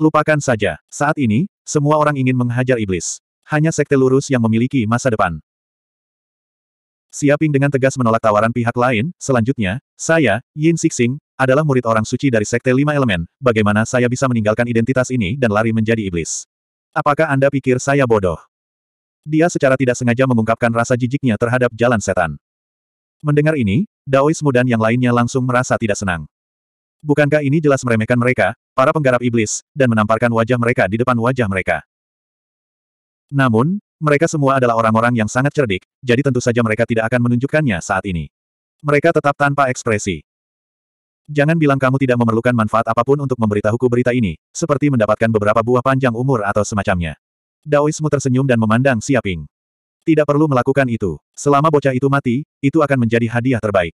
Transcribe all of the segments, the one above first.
Lupakan saja, saat ini, semua orang ingin menghajar iblis. Hanya sekte lurus yang memiliki masa depan. Siaping dengan tegas menolak tawaran pihak lain, selanjutnya, saya, Yin Sixing, adalah murid orang suci dari sekte lima elemen, bagaimana saya bisa meninggalkan identitas ini dan lari menjadi iblis? Apakah Anda pikir saya bodoh? Dia secara tidak sengaja mengungkapkan rasa jijiknya terhadap jalan setan. Mendengar ini, Daoismu dan yang lainnya langsung merasa tidak senang. Bukankah ini jelas meremehkan mereka, para penggarap iblis, dan menamparkan wajah mereka di depan wajah mereka? Namun, mereka semua adalah orang-orang yang sangat cerdik, jadi tentu saja mereka tidak akan menunjukkannya saat ini. Mereka tetap tanpa ekspresi. Jangan bilang kamu tidak memerlukan manfaat apapun untuk memberitahuku berita ini, seperti mendapatkan beberapa buah panjang umur atau semacamnya. Daoismu tersenyum dan memandang Siaping. Tidak perlu melakukan itu. Selama bocah itu mati, itu akan menjadi hadiah terbaik.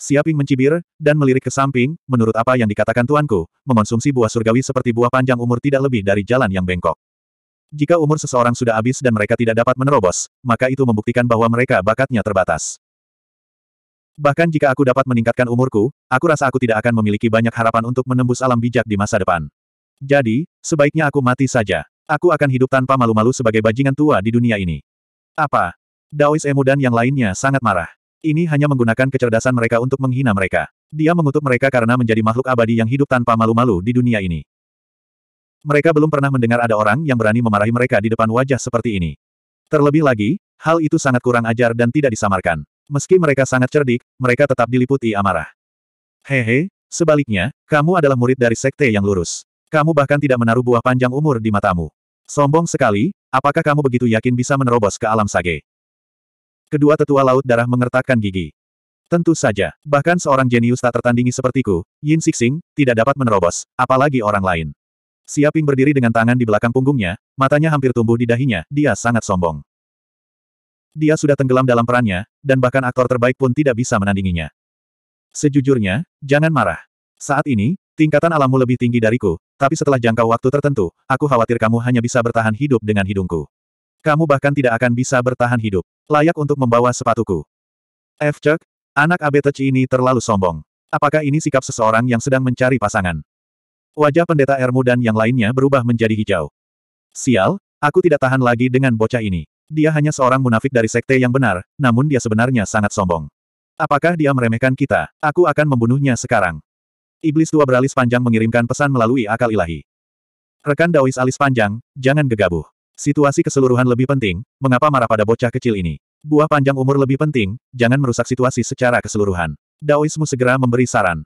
Siaping mencibir, dan melirik ke samping, menurut apa yang dikatakan tuanku, mengonsumsi buah surgawi seperti buah panjang umur tidak lebih dari jalan yang bengkok. Jika umur seseorang sudah habis dan mereka tidak dapat menerobos, maka itu membuktikan bahwa mereka bakatnya terbatas. Bahkan jika aku dapat meningkatkan umurku, aku rasa aku tidak akan memiliki banyak harapan untuk menembus alam bijak di masa depan. Jadi, sebaiknya aku mati saja. Aku akan hidup tanpa malu-malu sebagai bajingan tua di dunia ini. Apa? Daois Emu dan yang lainnya sangat marah. Ini hanya menggunakan kecerdasan mereka untuk menghina mereka. Dia mengutuk mereka karena menjadi makhluk abadi yang hidup tanpa malu-malu di dunia ini. Mereka belum pernah mendengar ada orang yang berani memarahi mereka di depan wajah seperti ini. Terlebih lagi, hal itu sangat kurang ajar dan tidak disamarkan. Meski mereka sangat cerdik, mereka tetap diliputi amarah. Hehe, sebaliknya, kamu adalah murid dari sekte yang lurus. Kamu bahkan tidak menaruh buah panjang umur di matamu. Sombong sekali, apakah kamu begitu yakin bisa menerobos ke alam sage? Kedua tetua laut darah mengertakkan gigi. Tentu saja, bahkan seorang jenius tak tertandingi sepertiku, Yin Sixing, tidak dapat menerobos, apalagi orang lain. Siaping berdiri dengan tangan di belakang punggungnya, matanya hampir tumbuh di dahinya, dia sangat sombong. Dia sudah tenggelam dalam perannya, dan bahkan aktor terbaik pun tidak bisa menandinginya. Sejujurnya, jangan marah. Saat ini, tingkatan alammu lebih tinggi dariku, tapi setelah jangka waktu tertentu, aku khawatir kamu hanya bisa bertahan hidup dengan hidungku. Kamu bahkan tidak akan bisa bertahan hidup. Layak untuk membawa sepatuku. F. Chuck, anak Abetech ini terlalu sombong. Apakah ini sikap seseorang yang sedang mencari pasangan? Wajah pendeta Ermu dan yang lainnya berubah menjadi hijau. Sial, aku tidak tahan lagi dengan bocah ini. Dia hanya seorang munafik dari sekte yang benar, namun dia sebenarnya sangat sombong. Apakah dia meremehkan kita? Aku akan membunuhnya sekarang. Iblis tua beralis panjang mengirimkan pesan melalui akal ilahi. Rekan Daois alis panjang, jangan gegabah. Situasi keseluruhan lebih penting, mengapa marah pada bocah kecil ini? Buah panjang umur lebih penting, jangan merusak situasi secara keseluruhan. Daoismu segera memberi saran.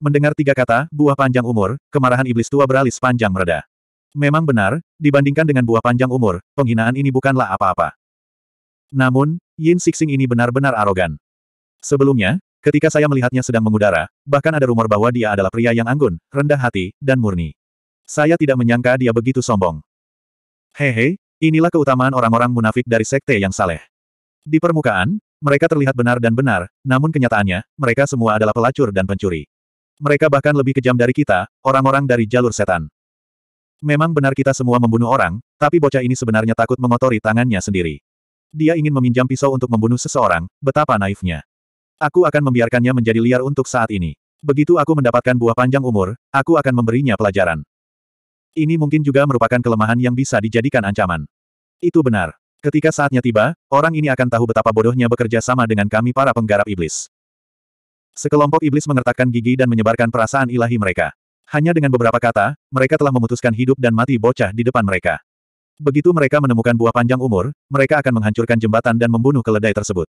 Mendengar tiga kata, buah panjang umur, kemarahan iblis tua beralis panjang mereda. Memang benar, dibandingkan dengan buah panjang umur, penghinaan ini bukanlah apa-apa. Namun, Yin Sixing ini benar-benar arogan. Sebelumnya, ketika saya melihatnya sedang mengudara, bahkan ada rumor bahwa dia adalah pria yang anggun, rendah hati, dan murni. Saya tidak menyangka dia begitu sombong. Hehe, inilah keutamaan orang-orang munafik dari sekte yang saleh. Di permukaan, mereka terlihat benar dan benar, namun kenyataannya, mereka semua adalah pelacur dan pencuri. Mereka bahkan lebih kejam dari kita, orang-orang dari jalur setan. Memang benar kita semua membunuh orang, tapi bocah ini sebenarnya takut mengotori tangannya sendiri. Dia ingin meminjam pisau untuk membunuh seseorang, betapa naifnya. Aku akan membiarkannya menjadi liar untuk saat ini. Begitu aku mendapatkan buah panjang umur, aku akan memberinya pelajaran. Ini mungkin juga merupakan kelemahan yang bisa dijadikan ancaman. Itu benar. Ketika saatnya tiba, orang ini akan tahu betapa bodohnya bekerja sama dengan kami para penggarap iblis. Sekelompok iblis mengertakkan gigi dan menyebarkan perasaan ilahi mereka. Hanya dengan beberapa kata, mereka telah memutuskan hidup dan mati bocah di depan mereka. Begitu mereka menemukan buah panjang umur, mereka akan menghancurkan jembatan dan membunuh keledai tersebut.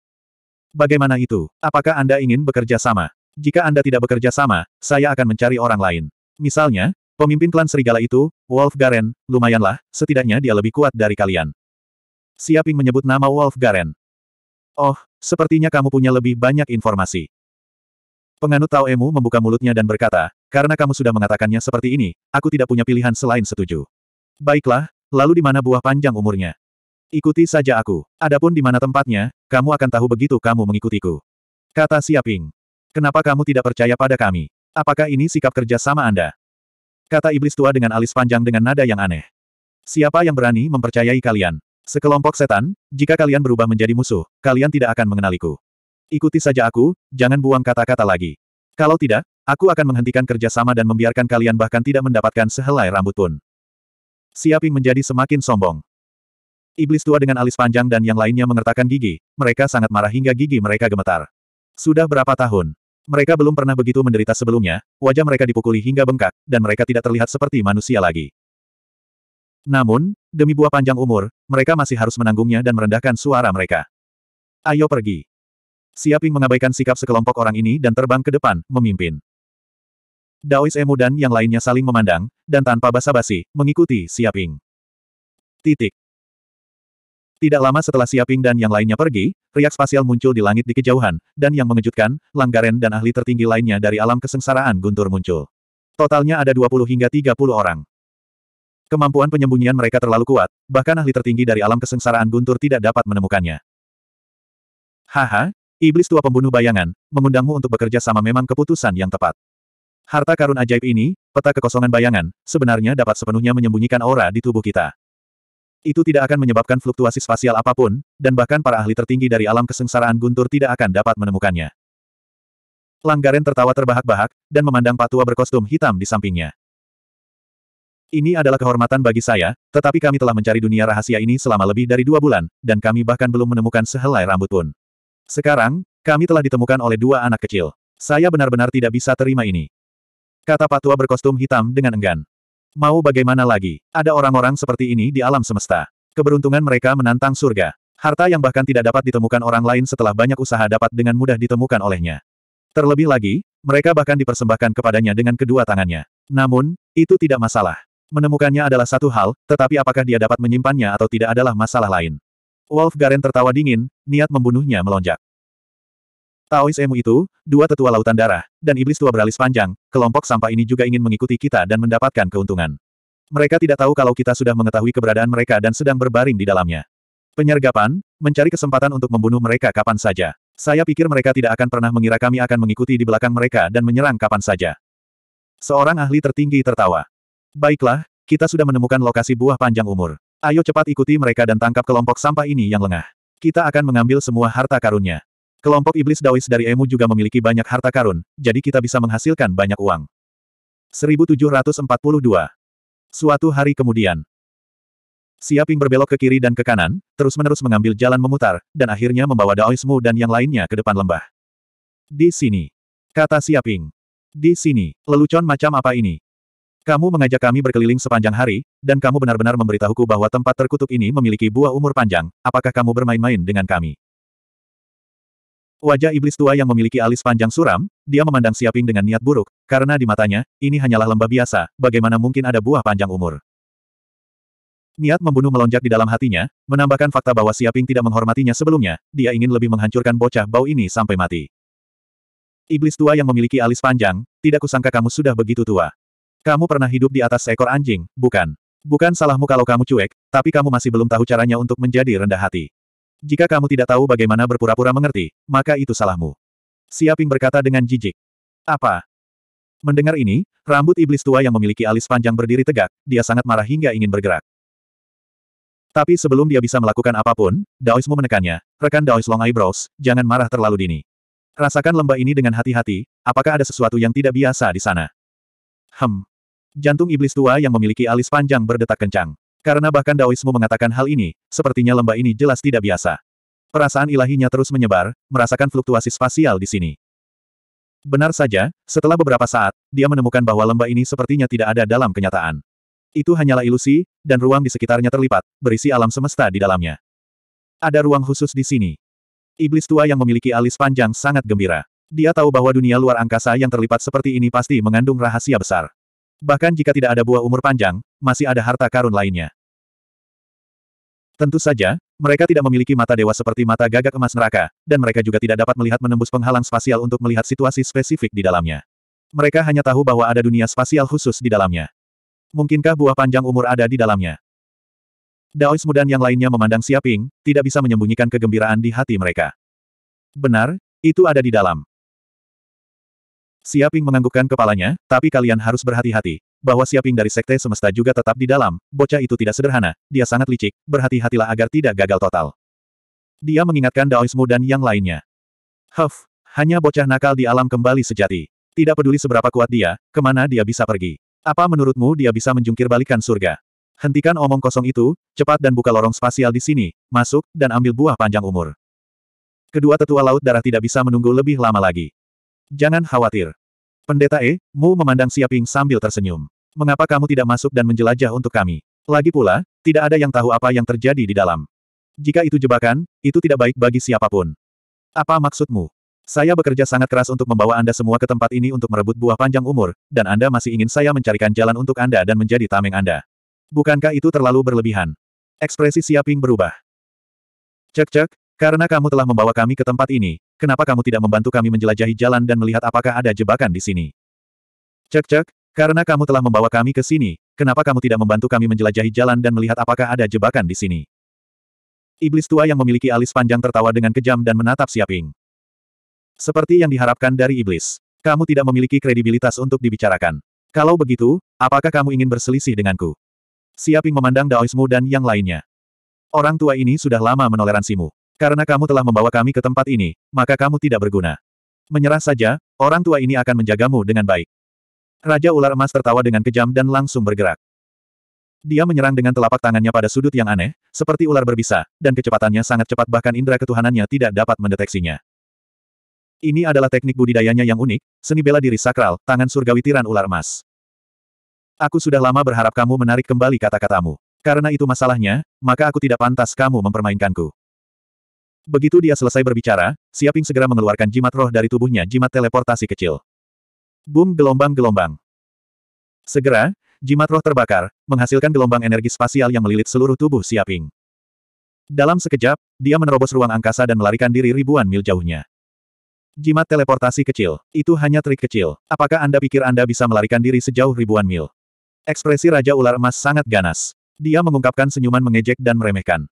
Bagaimana itu? Apakah Anda ingin bekerja sama? Jika Anda tidak bekerja sama, saya akan mencari orang lain. Misalnya, Pemimpin klan serigala itu, Wolf Garen, lumayanlah, setidaknya dia lebih kuat dari kalian. Siaping menyebut nama Wolf Garen. Oh, sepertinya kamu punya lebih banyak informasi. Penganut Tao Emu membuka mulutnya dan berkata, karena kamu sudah mengatakannya seperti ini, aku tidak punya pilihan selain setuju. Baiklah, lalu di mana buah panjang umurnya? Ikuti saja aku. Adapun di mana tempatnya, kamu akan tahu begitu kamu mengikutiku. Kata Siaping. Kenapa kamu tidak percaya pada kami? Apakah ini sikap kerja sama Anda? Kata iblis tua dengan alis panjang dengan nada yang aneh. Siapa yang berani mempercayai kalian? Sekelompok setan, jika kalian berubah menjadi musuh, kalian tidak akan mengenaliku. Ikuti saja aku, jangan buang kata-kata lagi. Kalau tidak, aku akan menghentikan kerjasama dan membiarkan kalian bahkan tidak mendapatkan sehelai rambut pun. Siaping menjadi semakin sombong. Iblis tua dengan alis panjang dan yang lainnya mengertakkan gigi, mereka sangat marah hingga gigi mereka gemetar. Sudah berapa tahun? Mereka belum pernah begitu menderita sebelumnya, wajah mereka dipukuli hingga bengkak, dan mereka tidak terlihat seperti manusia lagi. Namun, demi buah panjang umur, mereka masih harus menanggungnya dan merendahkan suara mereka. Ayo pergi. Siaping mengabaikan sikap sekelompok orang ini dan terbang ke depan, memimpin. Daois Emu dan yang lainnya saling memandang, dan tanpa basa-basi, mengikuti Siaping. Titik. Tidak lama setelah Siaping dan yang lainnya pergi, riak spasial muncul di langit di kejauhan, dan yang mengejutkan, Langgaren dan ahli tertinggi lainnya dari alam kesengsaraan guntur muncul. Totalnya ada 20 hingga 30 orang. Kemampuan penyembunyian mereka terlalu kuat, bahkan ahli tertinggi dari alam kesengsaraan guntur tidak dapat menemukannya. Haha, iblis tua pembunuh bayangan, mengundangmu untuk bekerja sama memang keputusan yang tepat. Harta karun ajaib ini, peta kekosongan bayangan, sebenarnya dapat sepenuhnya menyembunyikan aura di tubuh kita. Itu tidak akan menyebabkan fluktuasi spasial apapun, dan bahkan para ahli tertinggi dari alam kesengsaraan guntur tidak akan dapat menemukannya. Langgaren tertawa terbahak-bahak, dan memandang patua berkostum hitam di sampingnya. Ini adalah kehormatan bagi saya, tetapi kami telah mencari dunia rahasia ini selama lebih dari dua bulan, dan kami bahkan belum menemukan sehelai rambut pun. Sekarang, kami telah ditemukan oleh dua anak kecil. Saya benar-benar tidak bisa terima ini. Kata patua berkostum hitam dengan enggan. Mau bagaimana lagi? Ada orang-orang seperti ini di alam semesta. Keberuntungan mereka menantang surga. Harta yang bahkan tidak dapat ditemukan orang lain setelah banyak usaha dapat dengan mudah ditemukan olehnya. Terlebih lagi, mereka bahkan dipersembahkan kepadanya dengan kedua tangannya. Namun, itu tidak masalah. Menemukannya adalah satu hal, tetapi apakah dia dapat menyimpannya atau tidak adalah masalah lain. Wolf Garen tertawa dingin, niat membunuhnya melonjak. Taois Emu itu, dua tetua lautan darah, dan iblis tua beralis panjang, kelompok sampah ini juga ingin mengikuti kita dan mendapatkan keuntungan. Mereka tidak tahu kalau kita sudah mengetahui keberadaan mereka dan sedang berbaring di dalamnya. Penyergapan, mencari kesempatan untuk membunuh mereka kapan saja. Saya pikir mereka tidak akan pernah mengira kami akan mengikuti di belakang mereka dan menyerang kapan saja. Seorang ahli tertinggi tertawa. Baiklah, kita sudah menemukan lokasi buah panjang umur. Ayo cepat ikuti mereka dan tangkap kelompok sampah ini yang lengah. Kita akan mengambil semua harta karunnya. Kelompok iblis Daois dari Emu juga memiliki banyak harta karun, jadi kita bisa menghasilkan banyak uang. 1742. Suatu hari kemudian, Siaping berbelok ke kiri dan ke kanan, terus-menerus mengambil jalan memutar, dan akhirnya membawa Daoismu dan yang lainnya ke depan lembah. Di sini. Kata Siaping. Di sini, lelucon macam apa ini? Kamu mengajak kami berkeliling sepanjang hari, dan kamu benar-benar memberitahuku bahwa tempat terkutuk ini memiliki buah umur panjang, apakah kamu bermain-main dengan kami? Wajah iblis tua yang memiliki alis panjang suram, dia memandang Siaping dengan niat buruk, karena di matanya, ini hanyalah lembah biasa, bagaimana mungkin ada buah panjang umur. Niat membunuh melonjak di dalam hatinya, menambahkan fakta bahwa Siaping tidak menghormatinya sebelumnya, dia ingin lebih menghancurkan bocah bau ini sampai mati. Iblis tua yang memiliki alis panjang, tidak kusangka kamu sudah begitu tua. Kamu pernah hidup di atas seekor anjing, bukan? Bukan salahmu kalau kamu cuek, tapi kamu masih belum tahu caranya untuk menjadi rendah hati. Jika kamu tidak tahu bagaimana berpura-pura mengerti, maka itu salahmu. Siaping berkata dengan jijik. Apa? Mendengar ini, rambut iblis tua yang memiliki alis panjang berdiri tegak, dia sangat marah hingga ingin bergerak. Tapi sebelum dia bisa melakukan apapun, Daoismu menekannya, rekan Daois Long Eyebrows, jangan marah terlalu dini. Rasakan lembah ini dengan hati-hati, apakah ada sesuatu yang tidak biasa di sana? Hem. Jantung iblis tua yang memiliki alis panjang berdetak kencang. Karena bahkan Daoismu mengatakan hal ini, sepertinya lembah ini jelas tidak biasa. Perasaan ilahinya terus menyebar, merasakan fluktuasi spasial di sini. Benar saja, setelah beberapa saat, dia menemukan bahwa lembah ini sepertinya tidak ada dalam kenyataan. Itu hanyalah ilusi, dan ruang di sekitarnya terlipat, berisi alam semesta di dalamnya. Ada ruang khusus di sini. Iblis tua yang memiliki alis panjang sangat gembira. Dia tahu bahwa dunia luar angkasa yang terlipat seperti ini pasti mengandung rahasia besar. Bahkan jika tidak ada buah umur panjang, masih ada harta karun lainnya. Tentu saja, mereka tidak memiliki mata dewa seperti mata gagak emas neraka, dan mereka juga tidak dapat melihat menembus penghalang spasial untuk melihat situasi spesifik di dalamnya. Mereka hanya tahu bahwa ada dunia spasial khusus di dalamnya. Mungkinkah buah panjang umur ada di dalamnya? Daois Mudan yang lainnya memandang Siaping, tidak bisa menyembunyikan kegembiraan di hati mereka. Benar, itu ada di dalam. Siaping menganggukkan kepalanya, tapi kalian harus berhati-hati. Bahwa Siaping dari Sekte Semesta juga tetap di dalam, bocah itu tidak sederhana, dia sangat licik, berhati-hatilah agar tidak gagal total. Dia mengingatkan Daoismu dan yang lainnya. Huff, hanya bocah nakal di alam kembali sejati. Tidak peduli seberapa kuat dia, kemana dia bisa pergi. Apa menurutmu dia bisa menjungkir balikan surga? Hentikan omong kosong itu, cepat dan buka lorong spasial di sini, masuk, dan ambil buah panjang umur. Kedua tetua laut darah tidak bisa menunggu lebih lama lagi. Jangan khawatir. Pendeta E, Mu memandang Siaping sambil tersenyum. Mengapa kamu tidak masuk dan menjelajah untuk kami? Lagi pula, tidak ada yang tahu apa yang terjadi di dalam. Jika itu jebakan, itu tidak baik bagi siapapun. Apa maksudmu? Saya bekerja sangat keras untuk membawa Anda semua ke tempat ini untuk merebut buah panjang umur, dan Anda masih ingin saya mencarikan jalan untuk Anda dan menjadi tameng Anda. Bukankah itu terlalu berlebihan? Ekspresi Siaping berubah. Cek-cek, karena kamu telah membawa kami ke tempat ini, kenapa kamu tidak membantu kami menjelajahi jalan dan melihat apakah ada jebakan di sini? Cek-cek, karena kamu telah membawa kami ke sini, kenapa kamu tidak membantu kami menjelajahi jalan dan melihat apakah ada jebakan di sini? Iblis tua yang memiliki alis panjang tertawa dengan kejam dan menatap Siaping. Seperti yang diharapkan dari iblis. Kamu tidak memiliki kredibilitas untuk dibicarakan. Kalau begitu, apakah kamu ingin berselisih denganku? Siaping memandang Daoismu dan yang lainnya. Orang tua ini sudah lama menoleransimu. Karena kamu telah membawa kami ke tempat ini, maka kamu tidak berguna. Menyerah saja, orang tua ini akan menjagamu dengan baik. Raja ular emas tertawa dengan kejam dan langsung bergerak. Dia menyerang dengan telapak tangannya pada sudut yang aneh, seperti ular berbisa, dan kecepatannya sangat cepat bahkan indera ketuhanannya tidak dapat mendeteksinya. Ini adalah teknik budidayanya yang unik, seni bela diri sakral, tangan surgawi tiran ular emas. Aku sudah lama berharap kamu menarik kembali kata-katamu. Karena itu masalahnya, maka aku tidak pantas kamu mempermainkanku. Begitu dia selesai berbicara, Siaping segera mengeluarkan jimat roh dari tubuhnya jimat teleportasi kecil. Boom gelombang-gelombang. Segera, jimat roh terbakar, menghasilkan gelombang energi spasial yang melilit seluruh tubuh Siaping. Dalam sekejap, dia menerobos ruang angkasa dan melarikan diri ribuan mil jauhnya. Jimat teleportasi kecil, itu hanya trik kecil. Apakah Anda pikir Anda bisa melarikan diri sejauh ribuan mil? Ekspresi Raja Ular Emas sangat ganas. Dia mengungkapkan senyuman mengejek dan meremehkan.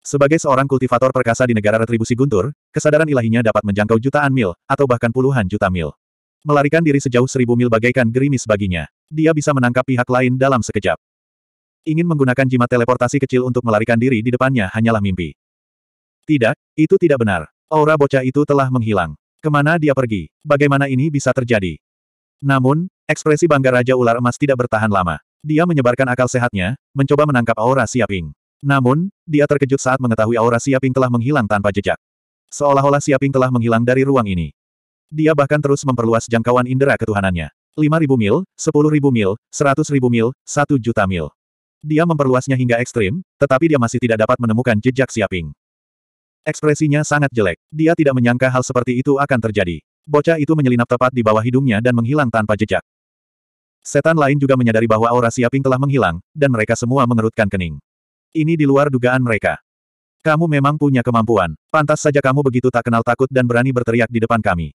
Sebagai seorang kultivator perkasa di negara retribusi Guntur, kesadaran ilahinya dapat menjangkau jutaan mil, atau bahkan puluhan juta mil. Melarikan diri sejauh seribu mil bagaikan gerimis baginya. Dia bisa menangkap pihak lain dalam sekejap. Ingin menggunakan jimat teleportasi kecil untuk melarikan diri di depannya hanyalah mimpi. Tidak, itu tidak benar. Aura bocah itu telah menghilang. Kemana dia pergi? Bagaimana ini bisa terjadi? Namun, ekspresi bangga Raja Ular Emas tidak bertahan lama. Dia menyebarkan akal sehatnya, mencoba menangkap aura Siaping. Namun, dia terkejut saat mengetahui aura Siaping telah menghilang tanpa jejak. Seolah-olah Siaping telah menghilang dari ruang ini. Dia bahkan terus memperluas jangkauan indera ketuhanannya. 5.000 mil, 10.000 mil, 100.000 mil, 1 juta mil. Dia memperluasnya hingga ekstrim, tetapi dia masih tidak dapat menemukan jejak Siaping. Ekspresinya sangat jelek. Dia tidak menyangka hal seperti itu akan terjadi. Bocah itu menyelinap tepat di bawah hidungnya dan menghilang tanpa jejak. Setan lain juga menyadari bahwa aura Siaping telah menghilang, dan mereka semua mengerutkan kening. Ini di luar dugaan mereka. Kamu memang punya kemampuan. Pantas saja kamu begitu tak kenal takut dan berani berteriak di depan kami.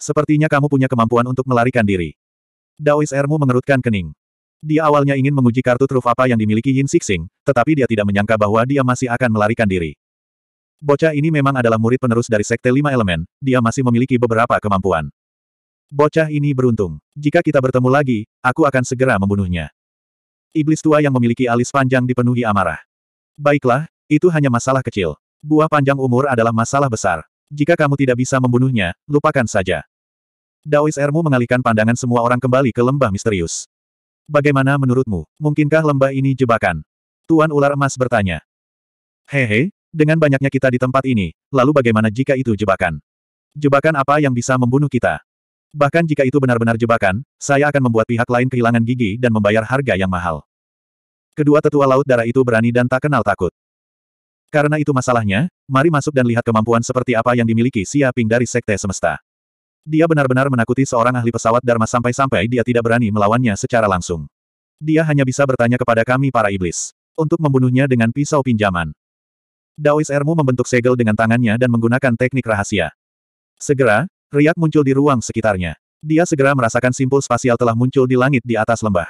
Sepertinya kamu punya kemampuan untuk melarikan diri. Daois Ermu mengerutkan kening. Dia awalnya ingin menguji kartu truf apa yang dimiliki Yin Sixing, tetapi dia tidak menyangka bahwa dia masih akan melarikan diri. Bocah ini memang adalah murid penerus dari Sekte Lima Elemen, dia masih memiliki beberapa kemampuan. Bocah ini beruntung. Jika kita bertemu lagi, aku akan segera membunuhnya. Iblis tua yang memiliki alis panjang dipenuhi amarah. Baiklah, itu hanya masalah kecil. Buah panjang umur adalah masalah besar. Jika kamu tidak bisa membunuhnya, lupakan saja. Daois Ermu mengalihkan pandangan semua orang kembali ke lembah misterius. Bagaimana menurutmu, mungkinkah lembah ini jebakan? Tuan ular emas bertanya. Hehe, dengan banyaknya kita di tempat ini, lalu bagaimana jika itu jebakan? Jebakan apa yang bisa membunuh kita? Bahkan jika itu benar-benar jebakan, saya akan membuat pihak lain kehilangan gigi dan membayar harga yang mahal. Kedua tetua laut darah itu berani dan tak kenal takut. Karena itu masalahnya, mari masuk dan lihat kemampuan seperti apa yang dimiliki Xia Ping dari Sekte Semesta. Dia benar-benar menakuti seorang ahli pesawat Dharma sampai-sampai dia tidak berani melawannya secara langsung. Dia hanya bisa bertanya kepada kami para iblis. Untuk membunuhnya dengan pisau pinjaman. Daois Ermu membentuk segel dengan tangannya dan menggunakan teknik rahasia. Segera, riak muncul di ruang sekitarnya. Dia segera merasakan simpul spasial telah muncul di langit di atas lembah.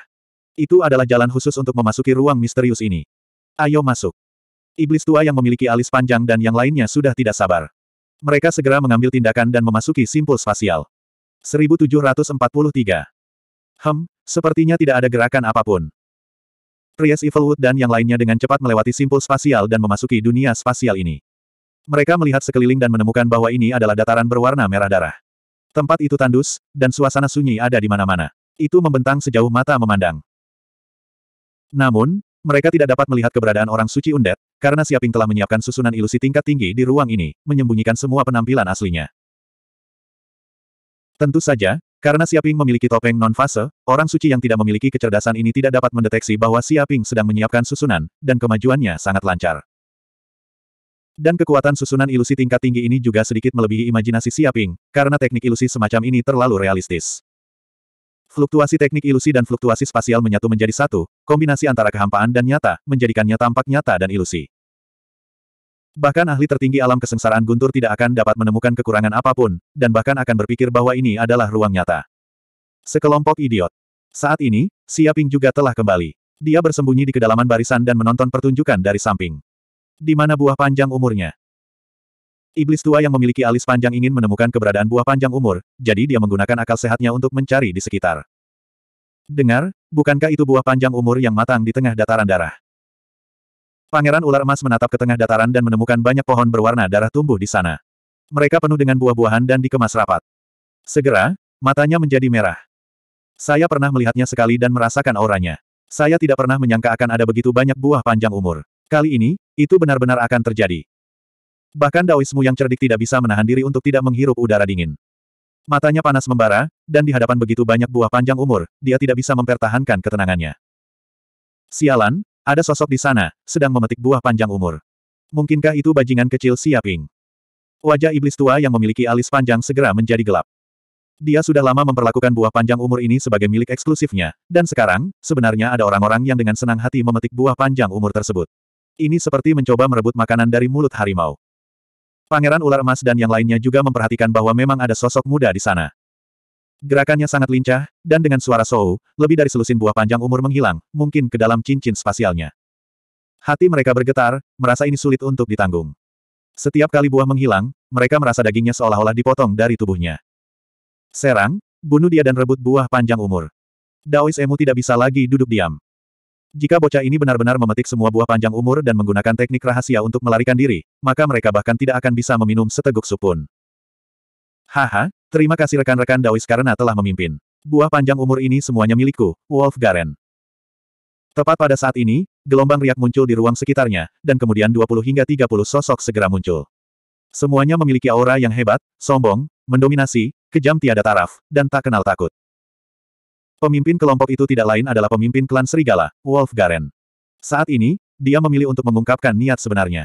Itu adalah jalan khusus untuk memasuki ruang misterius ini. Ayo masuk. Iblis tua yang memiliki alis panjang dan yang lainnya sudah tidak sabar. Mereka segera mengambil tindakan dan memasuki simpul spasial. 1743. Hem, sepertinya tidak ada gerakan apapun. Priest Evilwood dan yang lainnya dengan cepat melewati simpul spasial dan memasuki dunia spasial ini. Mereka melihat sekeliling dan menemukan bahwa ini adalah dataran berwarna merah darah. Tempat itu tandus, dan suasana sunyi ada di mana-mana. Itu membentang sejauh mata memandang. Namun, mereka tidak dapat melihat keberadaan orang suci undet, karena Siaping telah menyiapkan susunan ilusi tingkat tinggi di ruang ini, menyembunyikan semua penampilan aslinya. Tentu saja, karena Siaping memiliki topeng non-fase, orang suci yang tidak memiliki kecerdasan ini tidak dapat mendeteksi bahwa Siaping sedang menyiapkan susunan, dan kemajuannya sangat lancar. Dan kekuatan susunan ilusi tingkat tinggi ini juga sedikit melebihi imajinasi Siaping, karena teknik ilusi semacam ini terlalu realistis. Fluktuasi teknik ilusi dan fluktuasi spasial menyatu menjadi satu, kombinasi antara kehampaan dan nyata, menjadikannya tampak nyata dan ilusi. Bahkan ahli tertinggi alam kesengsaraan guntur tidak akan dapat menemukan kekurangan apapun, dan bahkan akan berpikir bahwa ini adalah ruang nyata. Sekelompok idiot. Saat ini, Siaping juga telah kembali. Dia bersembunyi di kedalaman barisan dan menonton pertunjukan dari samping. Di mana buah panjang umurnya? Iblis tua yang memiliki alis panjang ingin menemukan keberadaan buah panjang umur, jadi dia menggunakan akal sehatnya untuk mencari di sekitar. Dengar, bukankah itu buah panjang umur yang matang di tengah dataran darah? Pangeran ular emas menatap ke tengah dataran dan menemukan banyak pohon berwarna darah tumbuh di sana. Mereka penuh dengan buah-buahan dan dikemas rapat. Segera, matanya menjadi merah. Saya pernah melihatnya sekali dan merasakan auranya. Saya tidak pernah menyangka akan ada begitu banyak buah panjang umur. Kali ini, itu benar-benar akan terjadi. Bahkan Daoismu yang cerdik tidak bisa menahan diri untuk tidak menghirup udara dingin. Matanya panas membara, dan di hadapan begitu banyak buah panjang umur, dia tidak bisa mempertahankan ketenangannya. Sialan, ada sosok di sana, sedang memetik buah panjang umur. Mungkinkah itu bajingan kecil Siaping? Wajah iblis tua yang memiliki alis panjang segera menjadi gelap. Dia sudah lama memperlakukan buah panjang umur ini sebagai milik eksklusifnya, dan sekarang, sebenarnya ada orang-orang yang dengan senang hati memetik buah panjang umur tersebut. Ini seperti mencoba merebut makanan dari mulut harimau. Pangeran ular emas dan yang lainnya juga memperhatikan bahwa memang ada sosok muda di sana. Gerakannya sangat lincah, dan dengan suara sou, lebih dari selusin buah panjang umur menghilang, mungkin ke dalam cincin spasialnya. Hati mereka bergetar, merasa ini sulit untuk ditanggung. Setiap kali buah menghilang, mereka merasa dagingnya seolah-olah dipotong dari tubuhnya. Serang, bunuh dia dan rebut buah panjang umur. Daois Emu tidak bisa lagi duduk diam. Jika bocah ini benar-benar memetik semua buah panjang umur dan menggunakan teknik rahasia untuk melarikan diri, maka mereka bahkan tidak akan bisa meminum seteguk supun. Haha, terima kasih rekan-rekan Dawis karena telah memimpin. Buah panjang umur ini semuanya milikku, Wolf Garen. Tepat pada saat ini, gelombang riak muncul di ruang sekitarnya, dan kemudian 20 hingga 30 sosok segera muncul. Semuanya memiliki aura yang hebat, sombong, mendominasi, kejam tiada taraf, dan tak kenal takut. Pemimpin kelompok itu tidak lain adalah pemimpin klan Serigala, Wolf Garen. Saat ini, dia memilih untuk mengungkapkan niat sebenarnya.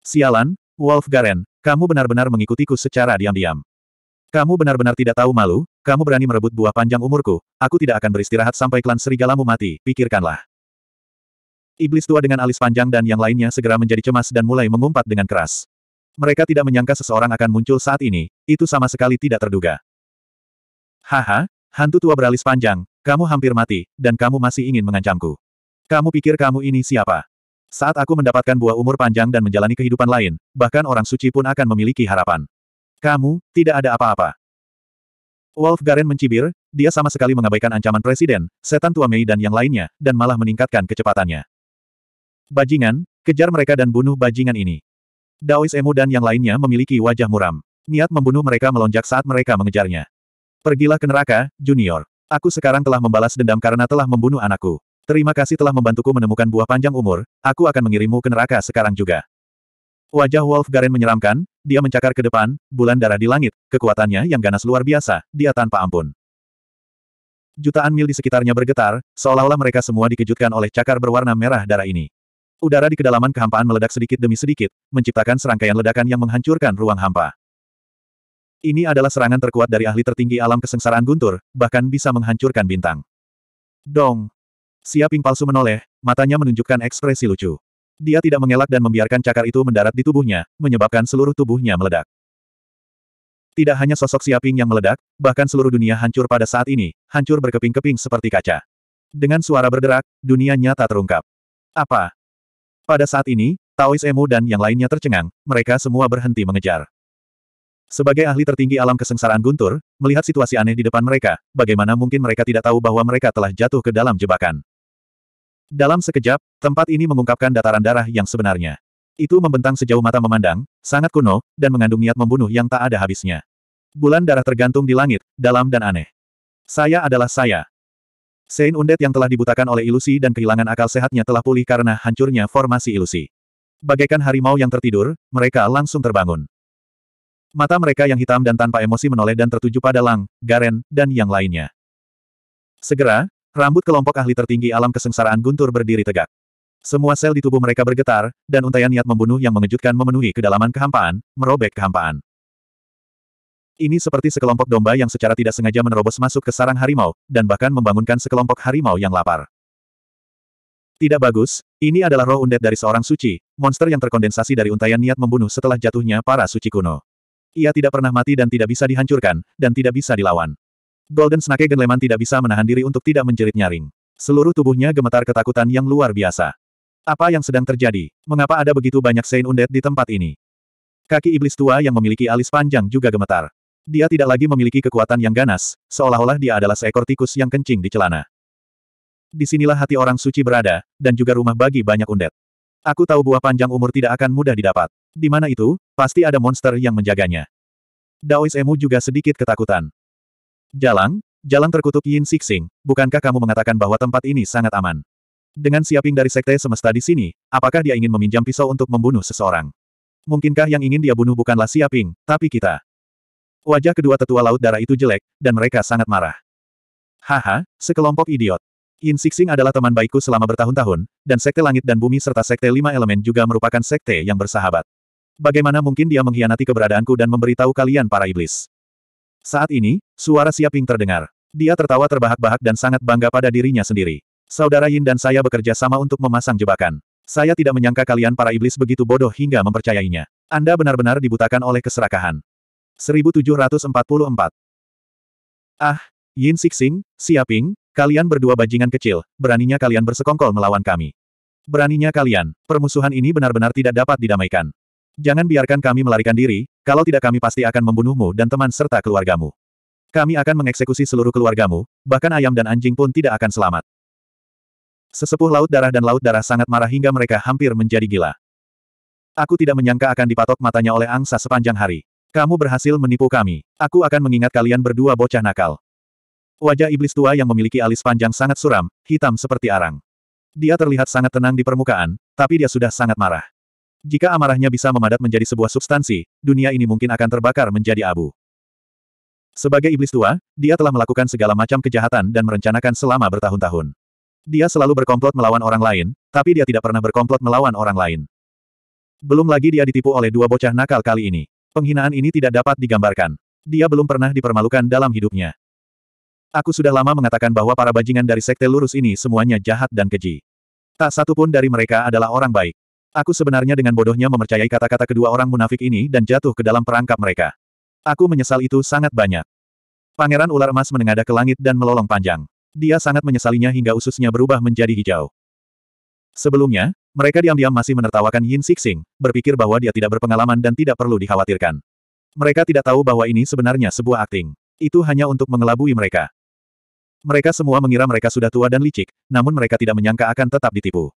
Sialan, Wolf Garen, kamu benar-benar mengikutiku secara diam-diam. Kamu benar-benar tidak tahu malu, kamu berani merebut buah panjang umurku, aku tidak akan beristirahat sampai klan serigalamu mati, pikirkanlah. Iblis tua dengan alis panjang dan yang lainnya segera menjadi cemas dan mulai mengumpat dengan keras. Mereka tidak menyangka seseorang akan muncul saat ini, itu sama sekali tidak terduga. Haha, Hantu tua beralis panjang, kamu hampir mati, dan kamu masih ingin mengancamku. Kamu pikir kamu ini siapa? Saat aku mendapatkan buah umur panjang dan menjalani kehidupan lain, bahkan orang suci pun akan memiliki harapan. Kamu, tidak ada apa-apa. Wolf Garen mencibir, dia sama sekali mengabaikan ancaman presiden, setan tua Mei dan yang lainnya, dan malah meningkatkan kecepatannya. Bajingan, kejar mereka dan bunuh bajingan ini. Daois Emu dan yang lainnya memiliki wajah muram. Niat membunuh mereka melonjak saat mereka mengejarnya. Pergilah ke neraka, Junior. Aku sekarang telah membalas dendam karena telah membunuh anakku. Terima kasih telah membantuku menemukan buah panjang umur, aku akan mengirimmu ke neraka sekarang juga. Wajah Wolf Garen menyeramkan, dia mencakar ke depan, bulan darah di langit, kekuatannya yang ganas luar biasa, dia tanpa ampun. Jutaan mil di sekitarnya bergetar, seolah-olah mereka semua dikejutkan oleh cakar berwarna merah darah ini. Udara di kedalaman kehampaan meledak sedikit demi sedikit, menciptakan serangkaian ledakan yang menghancurkan ruang hampa. Ini adalah serangan terkuat dari ahli tertinggi alam kesengsaraan guntur, bahkan bisa menghancurkan bintang. Dong! Siaping palsu menoleh, matanya menunjukkan ekspresi lucu. Dia tidak mengelak dan membiarkan cakar itu mendarat di tubuhnya, menyebabkan seluruh tubuhnya meledak. Tidak hanya sosok Siaping yang meledak, bahkan seluruh dunia hancur pada saat ini, hancur berkeping-keping seperti kaca. Dengan suara berderak, dunia nyata terungkap. Apa? Pada saat ini, Taois Emu dan yang lainnya tercengang, mereka semua berhenti mengejar. Sebagai ahli tertinggi alam kesengsaraan Guntur, melihat situasi aneh di depan mereka, bagaimana mungkin mereka tidak tahu bahwa mereka telah jatuh ke dalam jebakan. Dalam sekejap, tempat ini mengungkapkan dataran darah yang sebenarnya. Itu membentang sejauh mata memandang, sangat kuno, dan mengandung niat membunuh yang tak ada habisnya. Bulan darah tergantung di langit, dalam dan aneh. Saya adalah saya. Sein Undet yang telah dibutakan oleh ilusi dan kehilangan akal sehatnya telah pulih karena hancurnya formasi ilusi. Bagaikan harimau yang tertidur, mereka langsung terbangun. Mata mereka yang hitam dan tanpa emosi menoleh dan tertuju pada Lang, Garen, dan yang lainnya. Segera, rambut kelompok ahli tertinggi alam kesengsaraan guntur berdiri tegak. Semua sel di tubuh mereka bergetar, dan untaian niat membunuh yang mengejutkan memenuhi kedalaman kehampaan, merobek kehampaan. Ini seperti sekelompok domba yang secara tidak sengaja menerobos masuk ke sarang harimau, dan bahkan membangunkan sekelompok harimau yang lapar. Tidak bagus, ini adalah roh undet dari seorang suci, monster yang terkondensasi dari untaian niat membunuh setelah jatuhnya para suci kuno. Ia tidak pernah mati dan tidak bisa dihancurkan, dan tidak bisa dilawan. Golden Snake Genleman tidak bisa menahan diri untuk tidak menjerit nyaring. Seluruh tubuhnya gemetar ketakutan yang luar biasa. Apa yang sedang terjadi? Mengapa ada begitu banyak Saint Undead di tempat ini? Kaki iblis tua yang memiliki alis panjang juga gemetar. Dia tidak lagi memiliki kekuatan yang ganas, seolah-olah dia adalah seekor tikus yang kencing di celana. Disinilah hati orang suci berada, dan juga rumah bagi banyak undet. Aku tahu buah panjang umur tidak akan mudah didapat. Di mana itu, pasti ada monster yang menjaganya. Daois Emu juga sedikit ketakutan. Jalang, jalang terkutuk Yin Sixing, bukankah kamu mengatakan bahwa tempat ini sangat aman? Dengan siaping dari sekte semesta di sini, apakah dia ingin meminjam pisau untuk membunuh seseorang? Mungkinkah yang ingin dia bunuh bukanlah siaping, tapi kita? Wajah kedua tetua laut darah itu jelek, dan mereka sangat marah. Haha, sekelompok idiot. Yin Sixing adalah teman baikku selama bertahun-tahun, dan Sekte Langit dan Bumi serta Sekte Lima Elemen juga merupakan sekte yang bersahabat. Bagaimana mungkin dia mengkhianati keberadaanku dan memberitahu kalian para iblis? Saat ini, suara Siaping terdengar. Dia tertawa terbahak-bahak dan sangat bangga pada dirinya sendiri. Saudara Yin dan saya bekerja sama untuk memasang jebakan. Saya tidak menyangka kalian para iblis begitu bodoh hingga mempercayainya. Anda benar-benar dibutakan oleh keserakahan. 1744 Ah, Yin Sixing, Siaping, kalian berdua bajingan kecil, beraninya kalian bersekongkol melawan kami. Beraninya kalian, permusuhan ini benar-benar tidak dapat didamaikan. Jangan biarkan kami melarikan diri, kalau tidak kami pasti akan membunuhmu dan teman serta keluargamu. Kami akan mengeksekusi seluruh keluargamu, bahkan ayam dan anjing pun tidak akan selamat. Sesepuh Laut Darah dan Laut Darah sangat marah hingga mereka hampir menjadi gila. Aku tidak menyangka akan dipatok matanya oleh angsa sepanjang hari. Kamu berhasil menipu kami. Aku akan mengingat kalian berdua bocah nakal. Wajah iblis tua yang memiliki alis panjang sangat suram, hitam seperti arang. Dia terlihat sangat tenang di permukaan, tapi dia sudah sangat marah. Jika amarahnya bisa memadat menjadi sebuah substansi, dunia ini mungkin akan terbakar menjadi abu. Sebagai iblis tua, dia telah melakukan segala macam kejahatan dan merencanakan selama bertahun-tahun. Dia selalu berkomplot melawan orang lain, tapi dia tidak pernah berkomplot melawan orang lain. Belum lagi dia ditipu oleh dua bocah nakal kali ini. Penghinaan ini tidak dapat digambarkan. Dia belum pernah dipermalukan dalam hidupnya. Aku sudah lama mengatakan bahwa para bajingan dari sekte lurus ini semuanya jahat dan keji. Tak satu pun dari mereka adalah orang baik. Aku sebenarnya dengan bodohnya mempercayai kata-kata kedua orang munafik ini dan jatuh ke dalam perangkap mereka. Aku menyesal itu sangat banyak. Pangeran ular emas menengadah ke langit dan melolong panjang. Dia sangat menyesalinya hingga ususnya berubah menjadi hijau. Sebelumnya, mereka diam-diam masih menertawakan Yin Sixing, berpikir bahwa dia tidak berpengalaman dan tidak perlu dikhawatirkan. Mereka tidak tahu bahwa ini sebenarnya sebuah akting. Itu hanya untuk mengelabui mereka. Mereka semua mengira mereka sudah tua dan licik, namun mereka tidak menyangka akan tetap ditipu.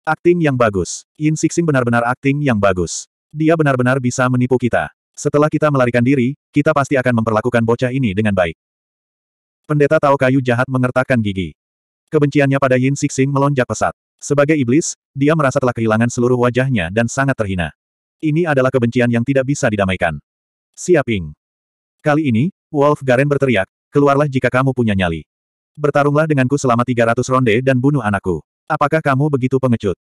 Akting yang bagus. Yin Sixing benar-benar akting yang bagus. Dia benar-benar bisa menipu kita. Setelah kita melarikan diri, kita pasti akan memperlakukan bocah ini dengan baik. Pendeta Tao Kayu jahat mengertakkan gigi. Kebenciannya pada Yin Sixing melonjak pesat. Sebagai iblis, dia merasa telah kehilangan seluruh wajahnya dan sangat terhina. Ini adalah kebencian yang tidak bisa didamaikan. Siaping. Kali ini, Wolf Garen berteriak, keluarlah jika kamu punya nyali. Bertarunglah denganku selama 300 ronde dan bunuh anakku. Apakah kamu begitu pengecut?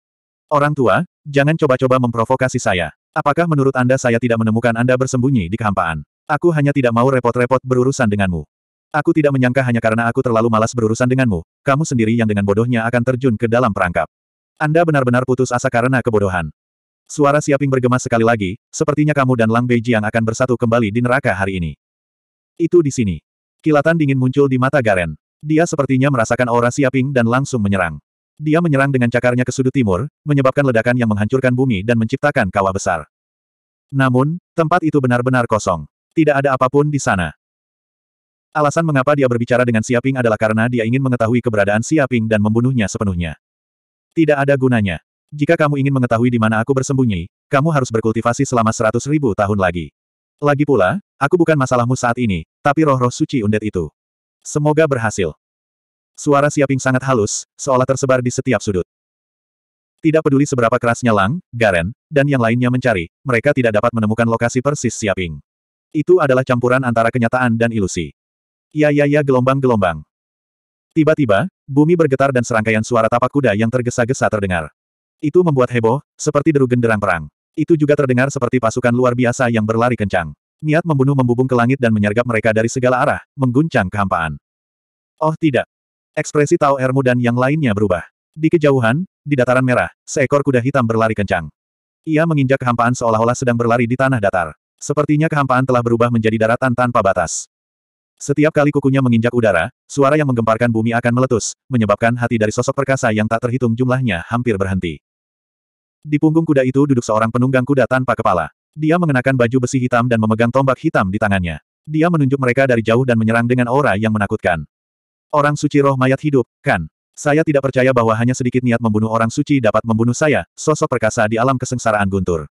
Orang tua, jangan coba-coba memprovokasi saya. Apakah menurut Anda saya tidak menemukan Anda bersembunyi di kehampaan? Aku hanya tidak mau repot-repot berurusan denganmu. Aku tidak menyangka hanya karena aku terlalu malas berurusan denganmu, kamu sendiri yang dengan bodohnya akan terjun ke dalam perangkap. Anda benar-benar putus asa karena kebodohan. Suara Siaping bergema sekali lagi, sepertinya kamu dan Lang Beiji yang akan bersatu kembali di neraka hari ini. Itu di sini. Kilatan dingin muncul di mata Garen. Dia sepertinya merasakan aura Siaping dan langsung menyerang. Dia menyerang dengan cakarnya ke sudut timur, menyebabkan ledakan yang menghancurkan bumi dan menciptakan kawah besar. Namun, tempat itu benar-benar kosong. Tidak ada apapun di sana. Alasan mengapa dia berbicara dengan Siaping adalah karena dia ingin mengetahui keberadaan Siaping dan membunuhnya sepenuhnya. Tidak ada gunanya. Jika kamu ingin mengetahui di mana aku bersembunyi, kamu harus berkultivasi selama seratus ribu tahun lagi. Lagi pula, aku bukan masalahmu saat ini, tapi roh-roh suci undet itu. Semoga berhasil. Suara siaping sangat halus, seolah tersebar di setiap sudut. Tidak peduli seberapa kerasnya Lang, Garen, dan yang lainnya mencari, mereka tidak dapat menemukan lokasi persis Siaping. Itu adalah campuran antara kenyataan dan ilusi. Ya ya ya gelombang-gelombang. Tiba-tiba, bumi bergetar dan serangkaian suara tapak kuda yang tergesa-gesa terdengar. Itu membuat heboh, seperti deru genderang perang. Itu juga terdengar seperti pasukan luar biasa yang berlari kencang. Niat membunuh membubung ke langit dan menyergap mereka dari segala arah, mengguncang kehampaan. Oh tidak, Ekspresi Tao Ermu dan yang lainnya berubah. Di kejauhan, di dataran merah, seekor kuda hitam berlari kencang. Ia menginjak kehampaan seolah-olah sedang berlari di tanah datar. Sepertinya kehampaan telah berubah menjadi daratan tanpa batas. Setiap kali kukunya menginjak udara, suara yang menggemparkan bumi akan meletus, menyebabkan hati dari sosok perkasa yang tak terhitung jumlahnya hampir berhenti. Di punggung kuda itu duduk seorang penunggang kuda tanpa kepala. Dia mengenakan baju besi hitam dan memegang tombak hitam di tangannya. Dia menunjuk mereka dari jauh dan menyerang dengan aura yang menakutkan. Orang suci roh mayat hidup, kan? Saya tidak percaya bahwa hanya sedikit niat membunuh orang suci dapat membunuh saya, sosok perkasa di alam kesengsaraan guntur.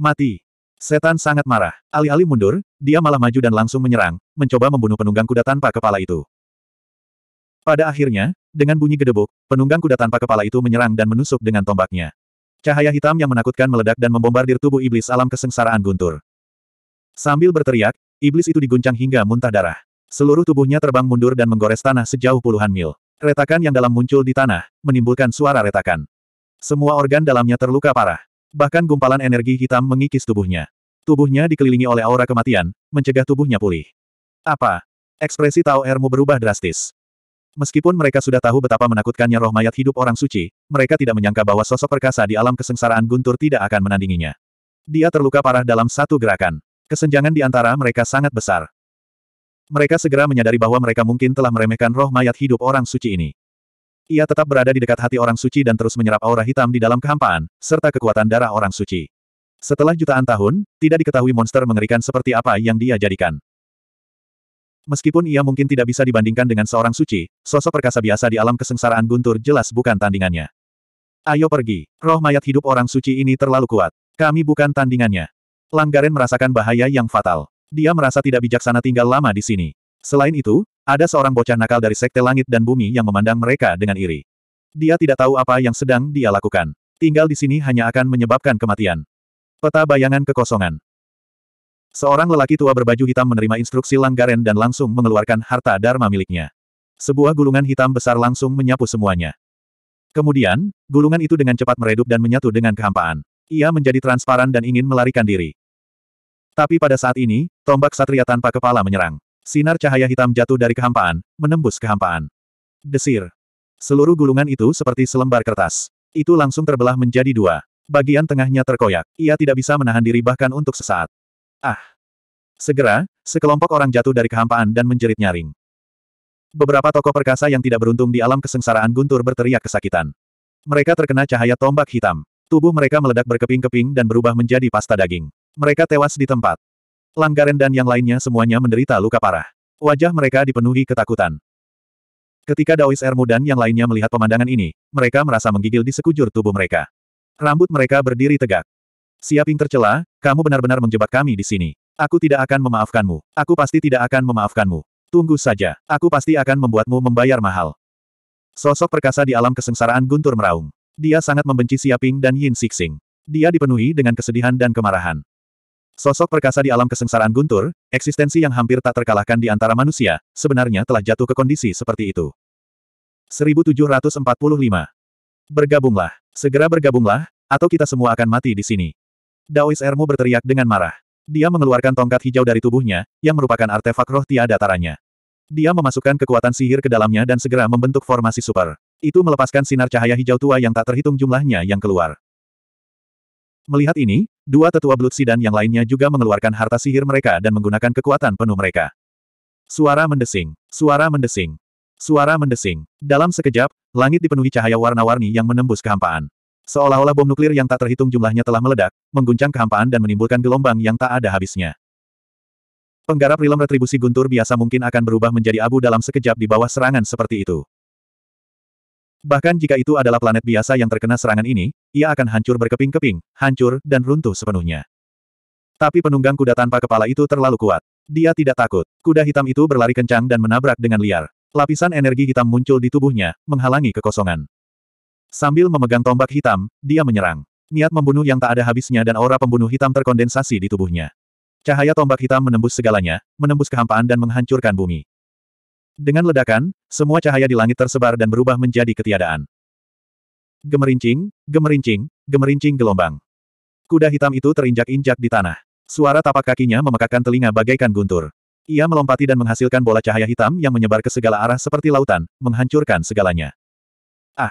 Mati. Setan sangat marah. Alih-alih mundur, dia malah maju dan langsung menyerang, mencoba membunuh penunggang kuda tanpa kepala itu. Pada akhirnya, dengan bunyi gedebuk, penunggang kuda tanpa kepala itu menyerang dan menusuk dengan tombaknya. Cahaya hitam yang menakutkan meledak dan membombardir tubuh iblis alam kesengsaraan guntur. Sambil berteriak, iblis itu diguncang hingga muntah darah. Seluruh tubuhnya terbang mundur dan menggores tanah sejauh puluhan mil. Retakan yang dalam muncul di tanah, menimbulkan suara retakan. Semua organ dalamnya terluka parah. Bahkan gumpalan energi hitam mengikis tubuhnya. Tubuhnya dikelilingi oleh aura kematian, mencegah tubuhnya pulih. Apa? Ekspresi Tao Ermu berubah drastis. Meskipun mereka sudah tahu betapa menakutkannya roh mayat hidup orang suci, mereka tidak menyangka bahwa sosok perkasa di alam kesengsaraan guntur tidak akan menandinginya. Dia terluka parah dalam satu gerakan. Kesenjangan di antara mereka sangat besar. Mereka segera menyadari bahwa mereka mungkin telah meremehkan roh mayat hidup orang suci ini. Ia tetap berada di dekat hati orang suci dan terus menyerap aura hitam di dalam kehampaan, serta kekuatan darah orang suci. Setelah jutaan tahun, tidak diketahui monster mengerikan seperti apa yang dia jadikan. Meskipun ia mungkin tidak bisa dibandingkan dengan seorang suci, sosok perkasa biasa di alam kesengsaraan guntur jelas bukan tandingannya. Ayo pergi, roh mayat hidup orang suci ini terlalu kuat. Kami bukan tandingannya. Langgaren merasakan bahaya yang fatal. Dia merasa tidak bijaksana tinggal lama di sini. Selain itu, ada seorang bocah nakal dari Sekte Langit dan Bumi yang memandang mereka dengan iri. Dia tidak tahu apa yang sedang dia lakukan. Tinggal di sini hanya akan menyebabkan kematian. Peta bayangan kekosongan. Seorang lelaki tua berbaju hitam menerima instruksi Langgaren dan langsung mengeluarkan harta dharma miliknya. Sebuah gulungan hitam besar langsung menyapu semuanya. Kemudian, gulungan itu dengan cepat meredup dan menyatu dengan kehampaan. Ia menjadi transparan dan ingin melarikan diri. Tapi pada saat ini, tombak satria tanpa kepala menyerang. Sinar cahaya hitam jatuh dari kehampaan, menembus kehampaan. Desir. Seluruh gulungan itu seperti selembar kertas. Itu langsung terbelah menjadi dua. Bagian tengahnya terkoyak. Ia tidak bisa menahan diri bahkan untuk sesaat. Ah! Segera, sekelompok orang jatuh dari kehampaan dan menjerit nyaring. Beberapa tokoh perkasa yang tidak beruntung di alam kesengsaraan guntur berteriak kesakitan. Mereka terkena cahaya tombak hitam. Tubuh mereka meledak berkeping-keping dan berubah menjadi pasta daging. Mereka tewas di tempat. Langgaren dan yang lainnya semuanya menderita luka parah. Wajah mereka dipenuhi ketakutan. Ketika Daois Ermu dan yang lainnya melihat pemandangan ini, mereka merasa menggigil di sekujur tubuh mereka. Rambut mereka berdiri tegak. Siaping tercela, kamu benar-benar menjebak kami di sini. Aku tidak akan memaafkanmu. Aku pasti tidak akan memaafkanmu. Tunggu saja, aku pasti akan membuatmu membayar mahal. Sosok perkasa di alam kesengsaraan guntur meraung. Dia sangat membenci Siaping dan Yin Sixing. Dia dipenuhi dengan kesedihan dan kemarahan. Sosok perkasa di alam kesengsaraan guntur, eksistensi yang hampir tak terkalahkan di antara manusia, sebenarnya telah jatuh ke kondisi seperti itu. 1745. Bergabunglah. Segera bergabunglah, atau kita semua akan mati di sini. Daois Ermu berteriak dengan marah. Dia mengeluarkan tongkat hijau dari tubuhnya, yang merupakan artefak roh tiada taranya. Dia memasukkan kekuatan sihir ke dalamnya dan segera membentuk formasi super. Itu melepaskan sinar cahaya hijau tua yang tak terhitung jumlahnya yang keluar. Melihat ini, dua tetua Blutsi dan yang lainnya juga mengeluarkan harta sihir mereka dan menggunakan kekuatan penuh mereka. Suara mendesing, suara mendesing, suara mendesing. Dalam sekejap, langit dipenuhi cahaya warna-warni yang menembus kehampaan. Seolah-olah bom nuklir yang tak terhitung jumlahnya telah meledak, mengguncang kehampaan dan menimbulkan gelombang yang tak ada habisnya. Penggarap rilem retribusi guntur biasa mungkin akan berubah menjadi abu dalam sekejap di bawah serangan seperti itu. Bahkan jika itu adalah planet biasa yang terkena serangan ini, ia akan hancur berkeping-keping, hancur, dan runtuh sepenuhnya. Tapi penunggang kuda tanpa kepala itu terlalu kuat. Dia tidak takut. Kuda hitam itu berlari kencang dan menabrak dengan liar. Lapisan energi hitam muncul di tubuhnya, menghalangi kekosongan. Sambil memegang tombak hitam, dia menyerang. Niat membunuh yang tak ada habisnya dan aura pembunuh hitam terkondensasi di tubuhnya. Cahaya tombak hitam menembus segalanya, menembus kehampaan dan menghancurkan bumi. Dengan ledakan, semua cahaya di langit tersebar dan berubah menjadi ketiadaan. Gemerincing, gemerincing, gemerincing gelombang. Kuda hitam itu terinjak-injak di tanah. Suara tapak kakinya memekakkan telinga bagaikan guntur. Ia melompati dan menghasilkan bola cahaya hitam yang menyebar ke segala arah seperti lautan, menghancurkan segalanya. Ah!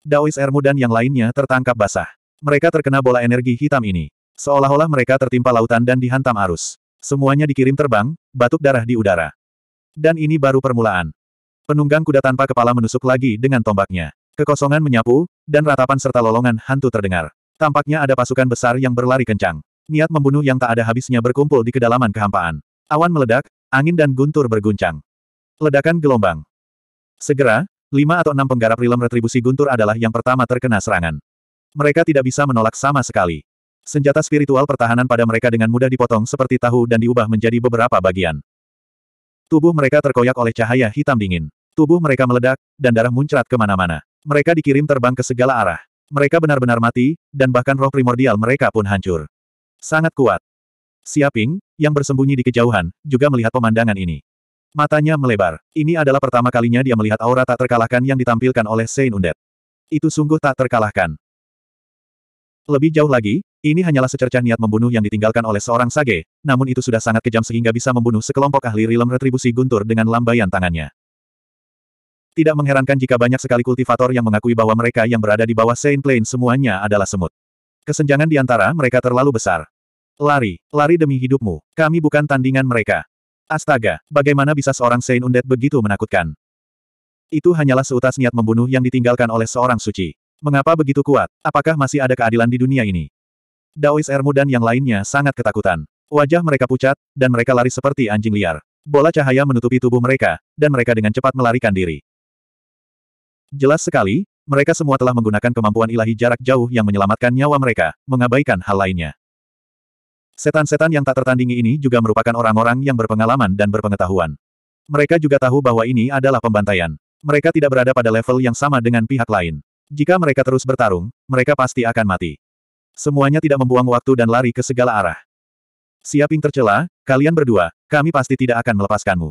Daois Ermu dan yang lainnya tertangkap basah. Mereka terkena bola energi hitam ini. Seolah-olah mereka tertimpa lautan dan dihantam arus. Semuanya dikirim terbang, batuk darah di udara. Dan ini baru permulaan. Penunggang kuda tanpa kepala menusuk lagi dengan tombaknya. Kekosongan menyapu, dan ratapan serta lolongan hantu terdengar. Tampaknya ada pasukan besar yang berlari kencang. Niat membunuh yang tak ada habisnya berkumpul di kedalaman kehampaan. Awan meledak, angin dan guntur berguncang. Ledakan gelombang. Segera, lima atau enam penggarap rilem retribusi guntur adalah yang pertama terkena serangan. Mereka tidak bisa menolak sama sekali. Senjata spiritual pertahanan pada mereka dengan mudah dipotong seperti tahu dan diubah menjadi beberapa bagian. Tubuh mereka terkoyak oleh cahaya hitam dingin. Tubuh mereka meledak, dan darah muncrat kemana-mana. Mereka dikirim terbang ke segala arah. Mereka benar-benar mati, dan bahkan roh primordial mereka pun hancur. Sangat kuat. Siaping, yang bersembunyi di kejauhan, juga melihat pemandangan ini. Matanya melebar. Ini adalah pertama kalinya dia melihat aura tak terkalahkan yang ditampilkan oleh Sein Undet. Itu sungguh tak terkalahkan. Lebih jauh lagi, ini hanyalah secercah niat membunuh yang ditinggalkan oleh seorang sage, namun itu sudah sangat kejam sehingga bisa membunuh sekelompok ahli rilem retribusi guntur dengan lambaian tangannya. Tidak mengherankan jika banyak sekali kultivator yang mengakui bahwa mereka yang berada di bawah Saint Plain semuanya adalah semut. Kesenjangan di antara mereka terlalu besar. Lari, lari demi hidupmu, kami bukan tandingan mereka. Astaga, bagaimana bisa seorang Saint Undead begitu menakutkan? Itu hanyalah seutas niat membunuh yang ditinggalkan oleh seorang suci. Mengapa begitu kuat? Apakah masih ada keadilan di dunia ini? Daois Ermu dan yang lainnya sangat ketakutan. Wajah mereka pucat, dan mereka lari seperti anjing liar. Bola cahaya menutupi tubuh mereka, dan mereka dengan cepat melarikan diri. Jelas sekali, mereka semua telah menggunakan kemampuan ilahi jarak jauh yang menyelamatkan nyawa mereka, mengabaikan hal lainnya. Setan-setan yang tak tertandingi ini juga merupakan orang-orang yang berpengalaman dan berpengetahuan. Mereka juga tahu bahwa ini adalah pembantaian. Mereka tidak berada pada level yang sama dengan pihak lain. Jika mereka terus bertarung, mereka pasti akan mati. Semuanya tidak membuang waktu dan lari ke segala arah. Siaping tercela, kalian berdua, kami pasti tidak akan melepaskanmu.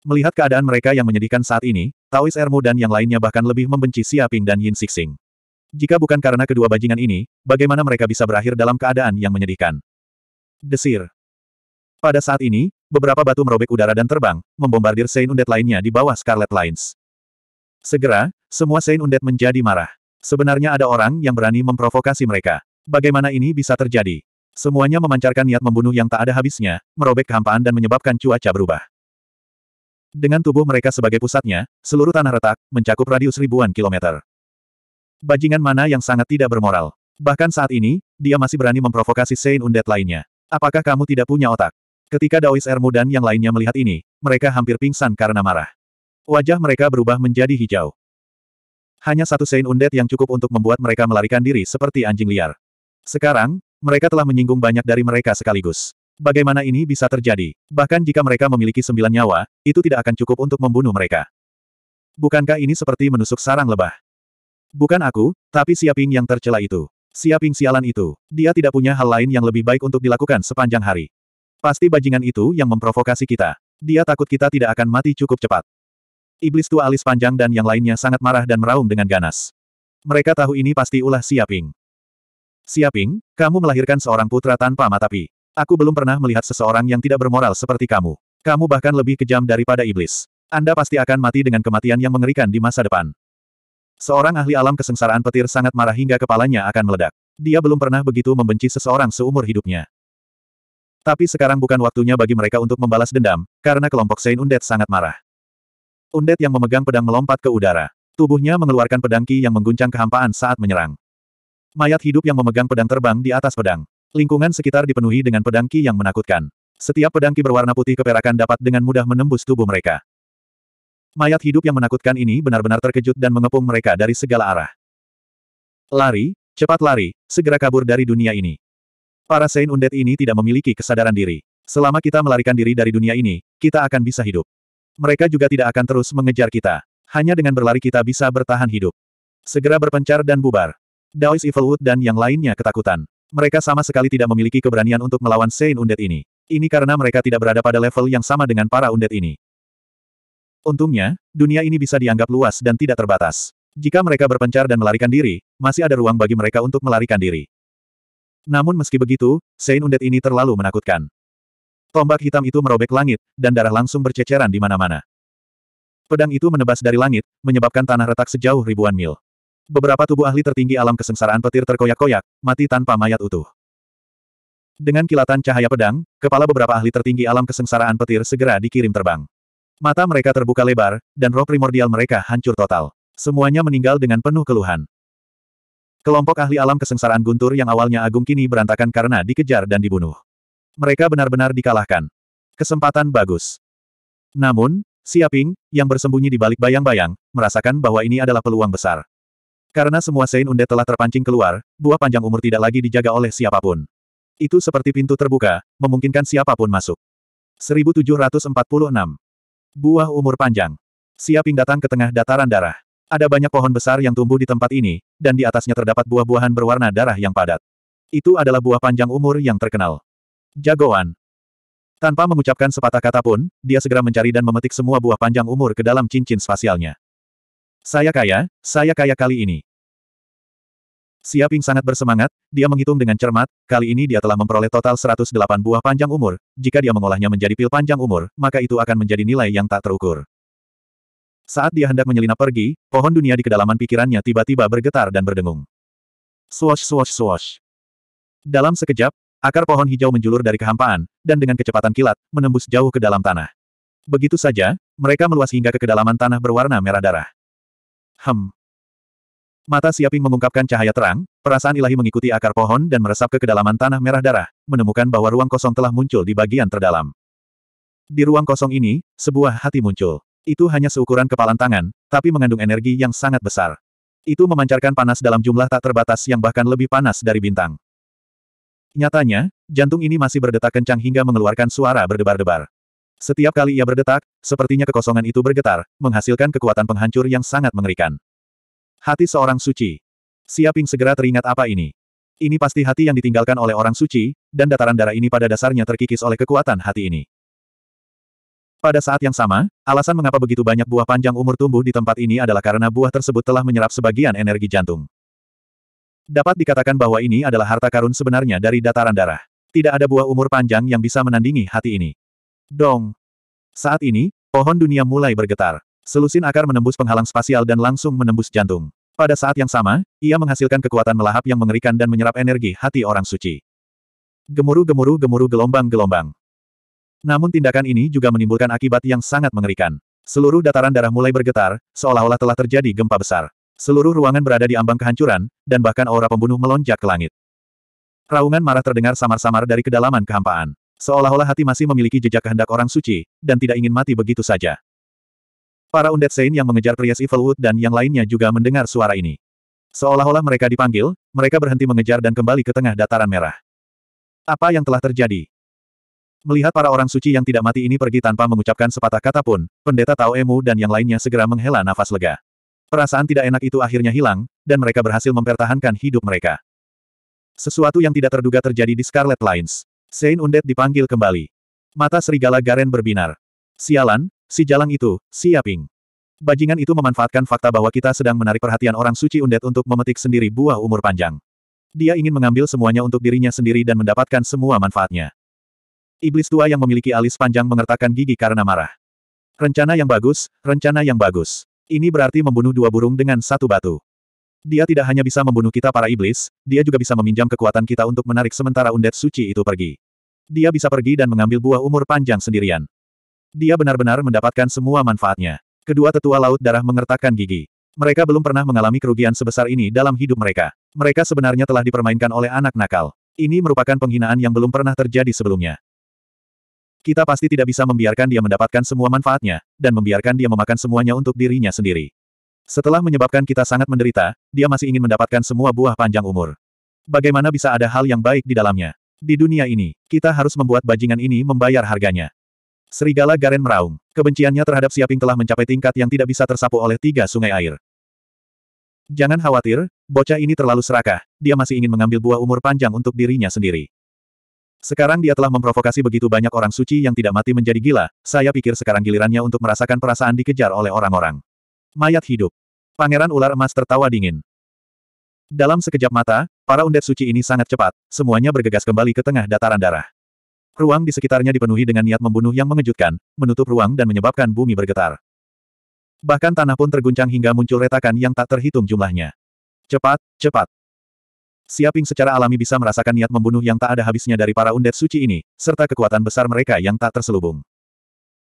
Melihat keadaan mereka yang menyedihkan saat ini, Taois Ermu dan yang lainnya bahkan lebih membenci Siaping dan Yin Sixing. Jika bukan karena kedua bajingan ini, bagaimana mereka bisa berakhir dalam keadaan yang menyedihkan? Desir. Pada saat ini, beberapa batu merobek udara dan terbang, membombardir Sein Undead lainnya di bawah Scarlet Lines. Segera, semua Sein Undead menjadi marah. Sebenarnya ada orang yang berani memprovokasi mereka. Bagaimana ini bisa terjadi? Semuanya memancarkan niat membunuh yang tak ada habisnya, merobek kehampaan dan menyebabkan cuaca berubah. Dengan tubuh mereka sebagai pusatnya, seluruh tanah retak, mencakup radius ribuan kilometer. Bajingan mana yang sangat tidak bermoral. Bahkan saat ini, dia masih berani memprovokasi Saint Undead lainnya. Apakah kamu tidak punya otak? Ketika Daois Ermu dan yang lainnya melihat ini, mereka hampir pingsan karena marah. Wajah mereka berubah menjadi hijau. Hanya satu sein Undead yang cukup untuk membuat mereka melarikan diri seperti anjing liar. Sekarang, mereka telah menyinggung banyak dari mereka sekaligus. Bagaimana ini bisa terjadi? Bahkan jika mereka memiliki sembilan nyawa, itu tidak akan cukup untuk membunuh mereka. Bukankah ini seperti menusuk sarang lebah? Bukan aku, tapi Siaping yang tercela itu. Siaping sialan itu. Dia tidak punya hal lain yang lebih baik untuk dilakukan sepanjang hari. Pasti bajingan itu yang memprovokasi kita. Dia takut kita tidak akan mati cukup cepat. Iblis tua alis panjang dan yang lainnya sangat marah dan meraung dengan ganas. Mereka tahu ini pasti ulah Siaping. Siaping, kamu melahirkan seorang putra tanpa mata pi. Aku belum pernah melihat seseorang yang tidak bermoral seperti kamu. Kamu bahkan lebih kejam daripada iblis. Anda pasti akan mati dengan kematian yang mengerikan di masa depan. Seorang ahli alam kesengsaraan petir sangat marah hingga kepalanya akan meledak. Dia belum pernah begitu membenci seseorang seumur hidupnya. Tapi sekarang bukan waktunya bagi mereka untuk membalas dendam, karena kelompok Sein Undead sangat marah. Undet yang memegang pedang melompat ke udara. Tubuhnya mengeluarkan pedang ki yang mengguncang kehampaan saat menyerang. Mayat hidup yang memegang pedang terbang di atas pedang. Lingkungan sekitar dipenuhi dengan pedang ki yang menakutkan. Setiap pedang ki berwarna putih keperakan dapat dengan mudah menembus tubuh mereka. Mayat hidup yang menakutkan ini benar-benar terkejut dan mengepung mereka dari segala arah. Lari, cepat lari, segera kabur dari dunia ini. Para Saint Undet ini tidak memiliki kesadaran diri. Selama kita melarikan diri dari dunia ini, kita akan bisa hidup. Mereka juga tidak akan terus mengejar kita. Hanya dengan berlari kita bisa bertahan hidup. Segera berpencar dan bubar. Daois Evilwood dan yang lainnya ketakutan. Mereka sama sekali tidak memiliki keberanian untuk melawan Sein Undead ini. Ini karena mereka tidak berada pada level yang sama dengan para undead ini. Untungnya, dunia ini bisa dianggap luas dan tidak terbatas. Jika mereka berpencar dan melarikan diri, masih ada ruang bagi mereka untuk melarikan diri. Namun meski begitu, Sein Undead ini terlalu menakutkan. Tombak hitam itu merobek langit, dan darah langsung berceceran di mana-mana. Pedang itu menebas dari langit, menyebabkan tanah retak sejauh ribuan mil. Beberapa tubuh ahli tertinggi alam kesengsaraan petir terkoyak-koyak, mati tanpa mayat utuh. Dengan kilatan cahaya pedang, kepala beberapa ahli tertinggi alam kesengsaraan petir segera dikirim terbang. Mata mereka terbuka lebar, dan roh primordial mereka hancur total. Semuanya meninggal dengan penuh keluhan. Kelompok ahli alam kesengsaraan guntur yang awalnya agung kini berantakan karena dikejar dan dibunuh mereka benar-benar dikalahkan. Kesempatan bagus. Namun, Siaping, yang bersembunyi di balik bayang-bayang, merasakan bahwa ini adalah peluang besar. Karena semua Sein Unde telah terpancing keluar, buah panjang umur tidak lagi dijaga oleh siapapun. Itu seperti pintu terbuka, memungkinkan siapapun masuk. 1746. Buah umur panjang. Siaping datang ke tengah dataran darah. Ada banyak pohon besar yang tumbuh di tempat ini, dan di atasnya terdapat buah-buahan berwarna darah yang padat. Itu adalah buah panjang umur yang terkenal. Jagoan. Tanpa mengucapkan sepatah kata pun, dia segera mencari dan memetik semua buah panjang umur ke dalam cincin spasialnya. Saya kaya, saya kaya kali ini. Siaping sangat bersemangat, dia menghitung dengan cermat, kali ini dia telah memperoleh total 108 buah panjang umur, jika dia mengolahnya menjadi pil panjang umur, maka itu akan menjadi nilai yang tak terukur. Saat dia hendak menyelinap pergi, pohon dunia di kedalaman pikirannya tiba-tiba bergetar dan berdengung. Swash swash swash. Dalam sekejap, Akar pohon hijau menjulur dari kehampaan, dan dengan kecepatan kilat, menembus jauh ke dalam tanah. Begitu saja, mereka meluas hingga ke kedalaman tanah berwarna merah darah. Hem. Mata Siaping mengungkapkan cahaya terang, perasaan ilahi mengikuti akar pohon dan meresap ke kedalaman tanah merah darah, menemukan bahwa ruang kosong telah muncul di bagian terdalam. Di ruang kosong ini, sebuah hati muncul. Itu hanya seukuran kepalan tangan, tapi mengandung energi yang sangat besar. Itu memancarkan panas dalam jumlah tak terbatas yang bahkan lebih panas dari bintang. Nyatanya, jantung ini masih berdetak kencang hingga mengeluarkan suara berdebar-debar. Setiap kali ia berdetak, sepertinya kekosongan itu bergetar, menghasilkan kekuatan penghancur yang sangat mengerikan. Hati seorang suci. Siaping segera teringat apa ini. Ini pasti hati yang ditinggalkan oleh orang suci, dan dataran darah ini pada dasarnya terkikis oleh kekuatan hati ini. Pada saat yang sama, alasan mengapa begitu banyak buah panjang umur tumbuh di tempat ini adalah karena buah tersebut telah menyerap sebagian energi jantung. Dapat dikatakan bahwa ini adalah harta karun sebenarnya dari dataran darah. Tidak ada buah umur panjang yang bisa menandingi hati ini. Dong! Saat ini, pohon dunia mulai bergetar. Selusin akar menembus penghalang spasial dan langsung menembus jantung. Pada saat yang sama, ia menghasilkan kekuatan melahap yang mengerikan dan menyerap energi hati orang suci. Gemuruh-gemuruh-gemuruh gelombang-gelombang. Namun tindakan ini juga menimbulkan akibat yang sangat mengerikan. Seluruh dataran darah mulai bergetar, seolah-olah telah terjadi gempa besar. Seluruh ruangan berada di ambang kehancuran, dan bahkan aura pembunuh melonjak ke langit. Raungan marah terdengar samar-samar dari kedalaman kehampaan. Seolah-olah hati masih memiliki jejak kehendak orang suci, dan tidak ingin mati begitu saja. Para undead Saint yang mengejar Priest Evilwood dan yang lainnya juga mendengar suara ini. Seolah-olah mereka dipanggil, mereka berhenti mengejar dan kembali ke tengah dataran merah. Apa yang telah terjadi? Melihat para orang suci yang tidak mati ini pergi tanpa mengucapkan sepatah kata pun, pendeta Tao Emu dan yang lainnya segera menghela nafas lega. Perasaan tidak enak itu akhirnya hilang, dan mereka berhasil mempertahankan hidup mereka. Sesuatu yang tidak terduga terjadi di Scarlet Lines. Saint Undead dipanggil kembali. Mata serigala Garen berbinar. Sialan, si jalang itu, si Yaping. Bajingan itu memanfaatkan fakta bahwa kita sedang menarik perhatian orang suci Undead untuk memetik sendiri buah umur panjang. Dia ingin mengambil semuanya untuk dirinya sendiri dan mendapatkan semua manfaatnya. Iblis tua yang memiliki alis panjang mengertakkan gigi karena marah. Rencana yang bagus, rencana yang bagus. Ini berarti membunuh dua burung dengan satu batu. Dia tidak hanya bisa membunuh kita para iblis, dia juga bisa meminjam kekuatan kita untuk menarik sementara undet suci itu pergi. Dia bisa pergi dan mengambil buah umur panjang sendirian. Dia benar-benar mendapatkan semua manfaatnya. Kedua tetua laut darah mengertakkan gigi. Mereka belum pernah mengalami kerugian sebesar ini dalam hidup mereka. Mereka sebenarnya telah dipermainkan oleh anak nakal. Ini merupakan penghinaan yang belum pernah terjadi sebelumnya. Kita pasti tidak bisa membiarkan dia mendapatkan semua manfaatnya, dan membiarkan dia memakan semuanya untuk dirinya sendiri. Setelah menyebabkan kita sangat menderita, dia masih ingin mendapatkan semua buah panjang umur. Bagaimana bisa ada hal yang baik di dalamnya? Di dunia ini, kita harus membuat bajingan ini membayar harganya. Serigala Garen meraung. Kebenciannya terhadap Siaping telah mencapai tingkat yang tidak bisa tersapu oleh tiga sungai air. Jangan khawatir, bocah ini terlalu serakah, dia masih ingin mengambil buah umur panjang untuk dirinya sendiri. Sekarang dia telah memprovokasi begitu banyak orang suci yang tidak mati menjadi gila, saya pikir sekarang gilirannya untuk merasakan perasaan dikejar oleh orang-orang. Mayat hidup. Pangeran ular emas tertawa dingin. Dalam sekejap mata, para undet suci ini sangat cepat, semuanya bergegas kembali ke tengah dataran darah. Ruang di sekitarnya dipenuhi dengan niat membunuh yang mengejutkan, menutup ruang dan menyebabkan bumi bergetar. Bahkan tanah pun terguncang hingga muncul retakan yang tak terhitung jumlahnya. Cepat, cepat. Siaping secara alami bisa merasakan niat membunuh yang tak ada habisnya dari para undet suci ini, serta kekuatan besar mereka yang tak terselubung.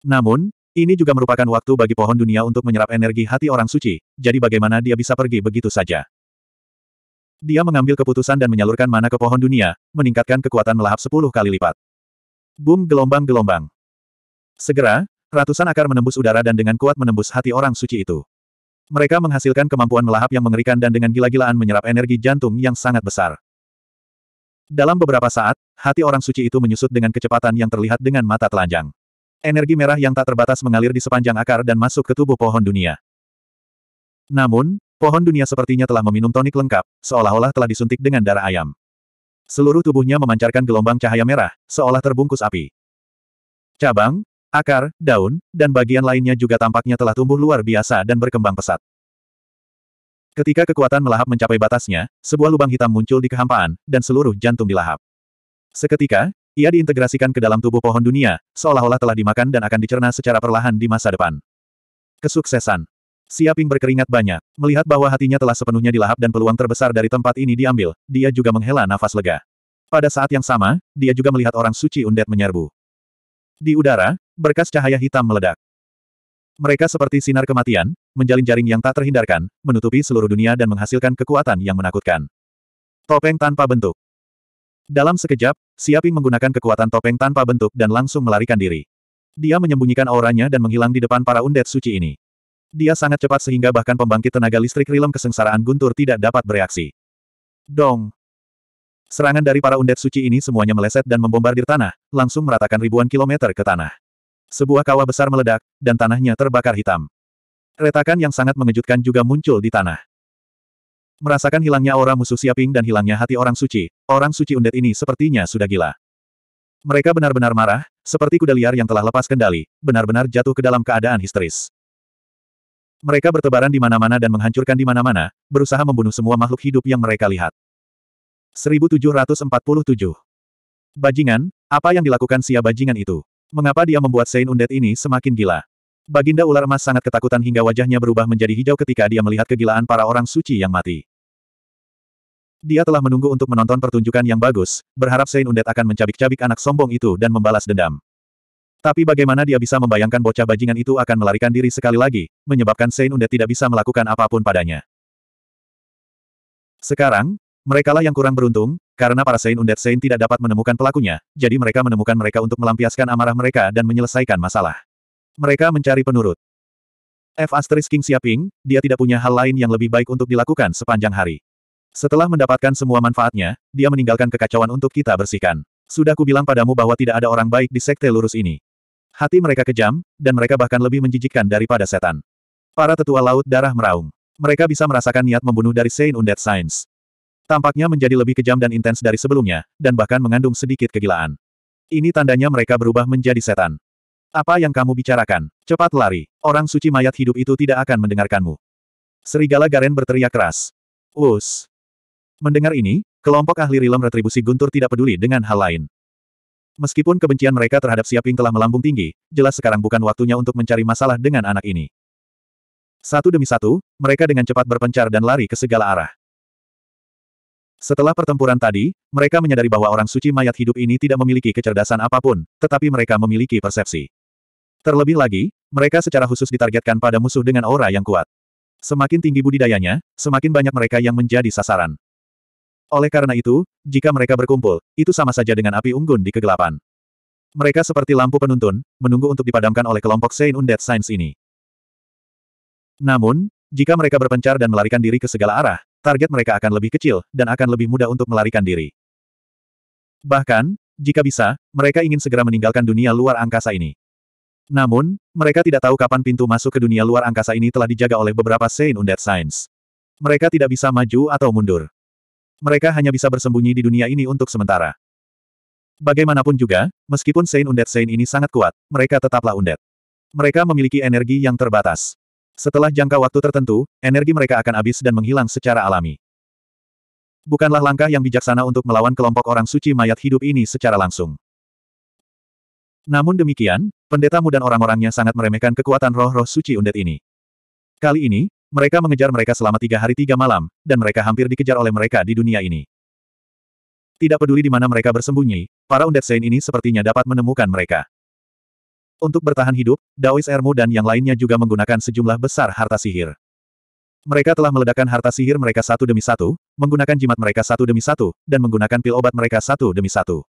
Namun, ini juga merupakan waktu bagi pohon dunia untuk menyerap energi hati orang suci, jadi bagaimana dia bisa pergi begitu saja. Dia mengambil keputusan dan menyalurkan mana ke pohon dunia, meningkatkan kekuatan melahap sepuluh kali lipat. Boom gelombang-gelombang. Segera, ratusan akar menembus udara dan dengan kuat menembus hati orang suci itu. Mereka menghasilkan kemampuan melahap yang mengerikan dan dengan gila-gilaan menyerap energi jantung yang sangat besar. Dalam beberapa saat, hati orang suci itu menyusut dengan kecepatan yang terlihat dengan mata telanjang. Energi merah yang tak terbatas mengalir di sepanjang akar dan masuk ke tubuh pohon dunia. Namun, pohon dunia sepertinya telah meminum tonik lengkap, seolah-olah telah disuntik dengan darah ayam. Seluruh tubuhnya memancarkan gelombang cahaya merah, seolah terbungkus api. Cabang, Akar, daun, dan bagian lainnya juga tampaknya telah tumbuh luar biasa dan berkembang pesat. Ketika kekuatan melahap mencapai batasnya, sebuah lubang hitam muncul di kehampaan, dan seluruh jantung dilahap. Seketika, ia diintegrasikan ke dalam tubuh pohon dunia, seolah-olah telah dimakan dan akan dicerna secara perlahan di masa depan. Kesuksesan. Siaping berkeringat banyak, melihat bahwa hatinya telah sepenuhnya dilahap dan peluang terbesar dari tempat ini diambil, dia juga menghela nafas lega. Pada saat yang sama, dia juga melihat orang suci undet menyerbu. Di udara, Berkas cahaya hitam meledak. Mereka seperti sinar kematian, menjalin jaring yang tak terhindarkan, menutupi seluruh dunia dan menghasilkan kekuatan yang menakutkan. Topeng tanpa bentuk. Dalam sekejap, Siaping menggunakan kekuatan topeng tanpa bentuk dan langsung melarikan diri. Dia menyembunyikan auranya dan menghilang di depan para undet suci ini. Dia sangat cepat sehingga bahkan pembangkit tenaga listrik rilem kesengsaraan guntur tidak dapat bereaksi. Dong! Serangan dari para undet suci ini semuanya meleset dan membombardir tanah, langsung meratakan ribuan kilometer ke tanah. Sebuah kawah besar meledak, dan tanahnya terbakar hitam. Retakan yang sangat mengejutkan juga muncul di tanah. Merasakan hilangnya aura musuh Siaping dan hilangnya hati orang suci, orang suci undet ini sepertinya sudah gila. Mereka benar-benar marah, seperti kuda liar yang telah lepas kendali, benar-benar jatuh ke dalam keadaan histeris. Mereka bertebaran di mana-mana dan menghancurkan di mana-mana, berusaha membunuh semua makhluk hidup yang mereka lihat. 1747 Bajingan, apa yang dilakukan sia bajingan itu? Mengapa dia membuat Sein Undet ini semakin gila? Baginda ular emas sangat ketakutan hingga wajahnya berubah menjadi hijau ketika dia melihat kegilaan para orang suci yang mati. Dia telah menunggu untuk menonton pertunjukan yang bagus, berharap Sein Undet akan mencabik-cabik anak sombong itu dan membalas dendam. Tapi bagaimana dia bisa membayangkan bocah bajingan itu akan melarikan diri sekali lagi, menyebabkan Sein Undet tidak bisa melakukan apapun padanya. Sekarang, merekalah yang kurang beruntung, karena para Saint Undead Saint tidak dapat menemukan pelakunya, jadi mereka menemukan mereka untuk melampiaskan amarah mereka dan menyelesaikan masalah. Mereka mencari penurut. F. Asterisk King Siaping, dia tidak punya hal lain yang lebih baik untuk dilakukan sepanjang hari. Setelah mendapatkan semua manfaatnya, dia meninggalkan kekacauan untuk kita bersihkan. Sudah kubilang padamu bahwa tidak ada orang baik di sekte lurus ini. Hati mereka kejam, dan mereka bahkan lebih menjijikkan daripada setan. Para tetua laut darah meraung. Mereka bisa merasakan niat membunuh dari Saint Undead Science. Tampaknya menjadi lebih kejam dan intens dari sebelumnya, dan bahkan mengandung sedikit kegilaan. Ini tandanya mereka berubah menjadi setan. Apa yang kamu bicarakan? Cepat lari. Orang suci mayat hidup itu tidak akan mendengarkanmu. Serigala Garen berteriak keras. Us. Mendengar ini, kelompok ahli rilem retribusi guntur tidak peduli dengan hal lain. Meskipun kebencian mereka terhadap Siaping telah melambung tinggi, jelas sekarang bukan waktunya untuk mencari masalah dengan anak ini. Satu demi satu, mereka dengan cepat berpencar dan lari ke segala arah. Setelah pertempuran tadi, mereka menyadari bahwa orang suci mayat hidup ini tidak memiliki kecerdasan apapun, tetapi mereka memiliki persepsi. Terlebih lagi, mereka secara khusus ditargetkan pada musuh dengan aura yang kuat. Semakin tinggi budidayanya, semakin banyak mereka yang menjadi sasaran. Oleh karena itu, jika mereka berkumpul, itu sama saja dengan api unggun di kegelapan. Mereka seperti lampu penuntun, menunggu untuk dipadamkan oleh kelompok Saint Undead Science ini. Namun, jika mereka berpencar dan melarikan diri ke segala arah, target mereka akan lebih kecil, dan akan lebih mudah untuk melarikan diri. Bahkan, jika bisa, mereka ingin segera meninggalkan dunia luar angkasa ini. Namun, mereka tidak tahu kapan pintu masuk ke dunia luar angkasa ini telah dijaga oleh beberapa Saint Undead science. Mereka tidak bisa maju atau mundur. Mereka hanya bisa bersembunyi di dunia ini untuk sementara. Bagaimanapun juga, meskipun Saint Undead Saint ini sangat kuat, mereka tetaplah undead. Mereka memiliki energi yang terbatas. Setelah jangka waktu tertentu, energi mereka akan habis dan menghilang secara alami. Bukanlah langkah yang bijaksana untuk melawan kelompok orang suci mayat hidup ini secara langsung. Namun demikian, pendetamu dan orang-orangnya sangat meremehkan kekuatan roh-roh suci undet ini. Kali ini, mereka mengejar mereka selama tiga hari tiga malam, dan mereka hampir dikejar oleh mereka di dunia ini. Tidak peduli di mana mereka bersembunyi, para undet sein ini sepertinya dapat menemukan mereka. Untuk bertahan hidup, Daois Ermu dan yang lainnya juga menggunakan sejumlah besar harta sihir. Mereka telah meledakkan harta sihir mereka satu demi satu, menggunakan jimat mereka satu demi satu, dan menggunakan pil obat mereka satu demi satu.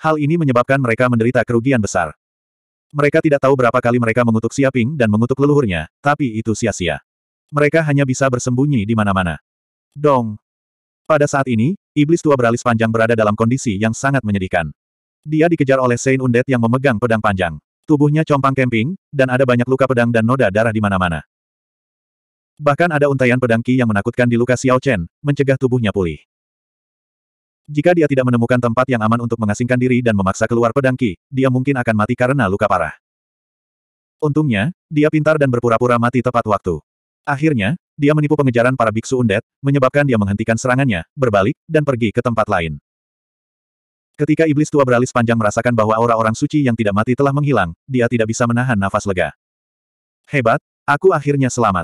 Hal ini menyebabkan mereka menderita kerugian besar. Mereka tidak tahu berapa kali mereka mengutuk Siaping dan mengutuk leluhurnya, tapi itu sia-sia. Mereka hanya bisa bersembunyi di mana-mana. Dong. Pada saat ini, iblis tua beralis panjang berada dalam kondisi yang sangat menyedihkan. Dia dikejar oleh Saint Undead yang memegang pedang panjang. Tubuhnya compang kemping, dan ada banyak luka pedang dan noda darah di mana-mana. Bahkan ada untaian pedang Qi yang menakutkan di luka Xiao Chen, mencegah tubuhnya pulih. Jika dia tidak menemukan tempat yang aman untuk mengasingkan diri dan memaksa keluar pedang Qi, dia mungkin akan mati karena luka parah. Untungnya, dia pintar dan berpura-pura mati tepat waktu. Akhirnya, dia menipu pengejaran para biksu undet, menyebabkan dia menghentikan serangannya, berbalik, dan pergi ke tempat lain. Ketika iblis tua beralis panjang merasakan bahwa aura orang suci yang tidak mati telah menghilang, dia tidak bisa menahan nafas lega. Hebat, aku akhirnya selamat.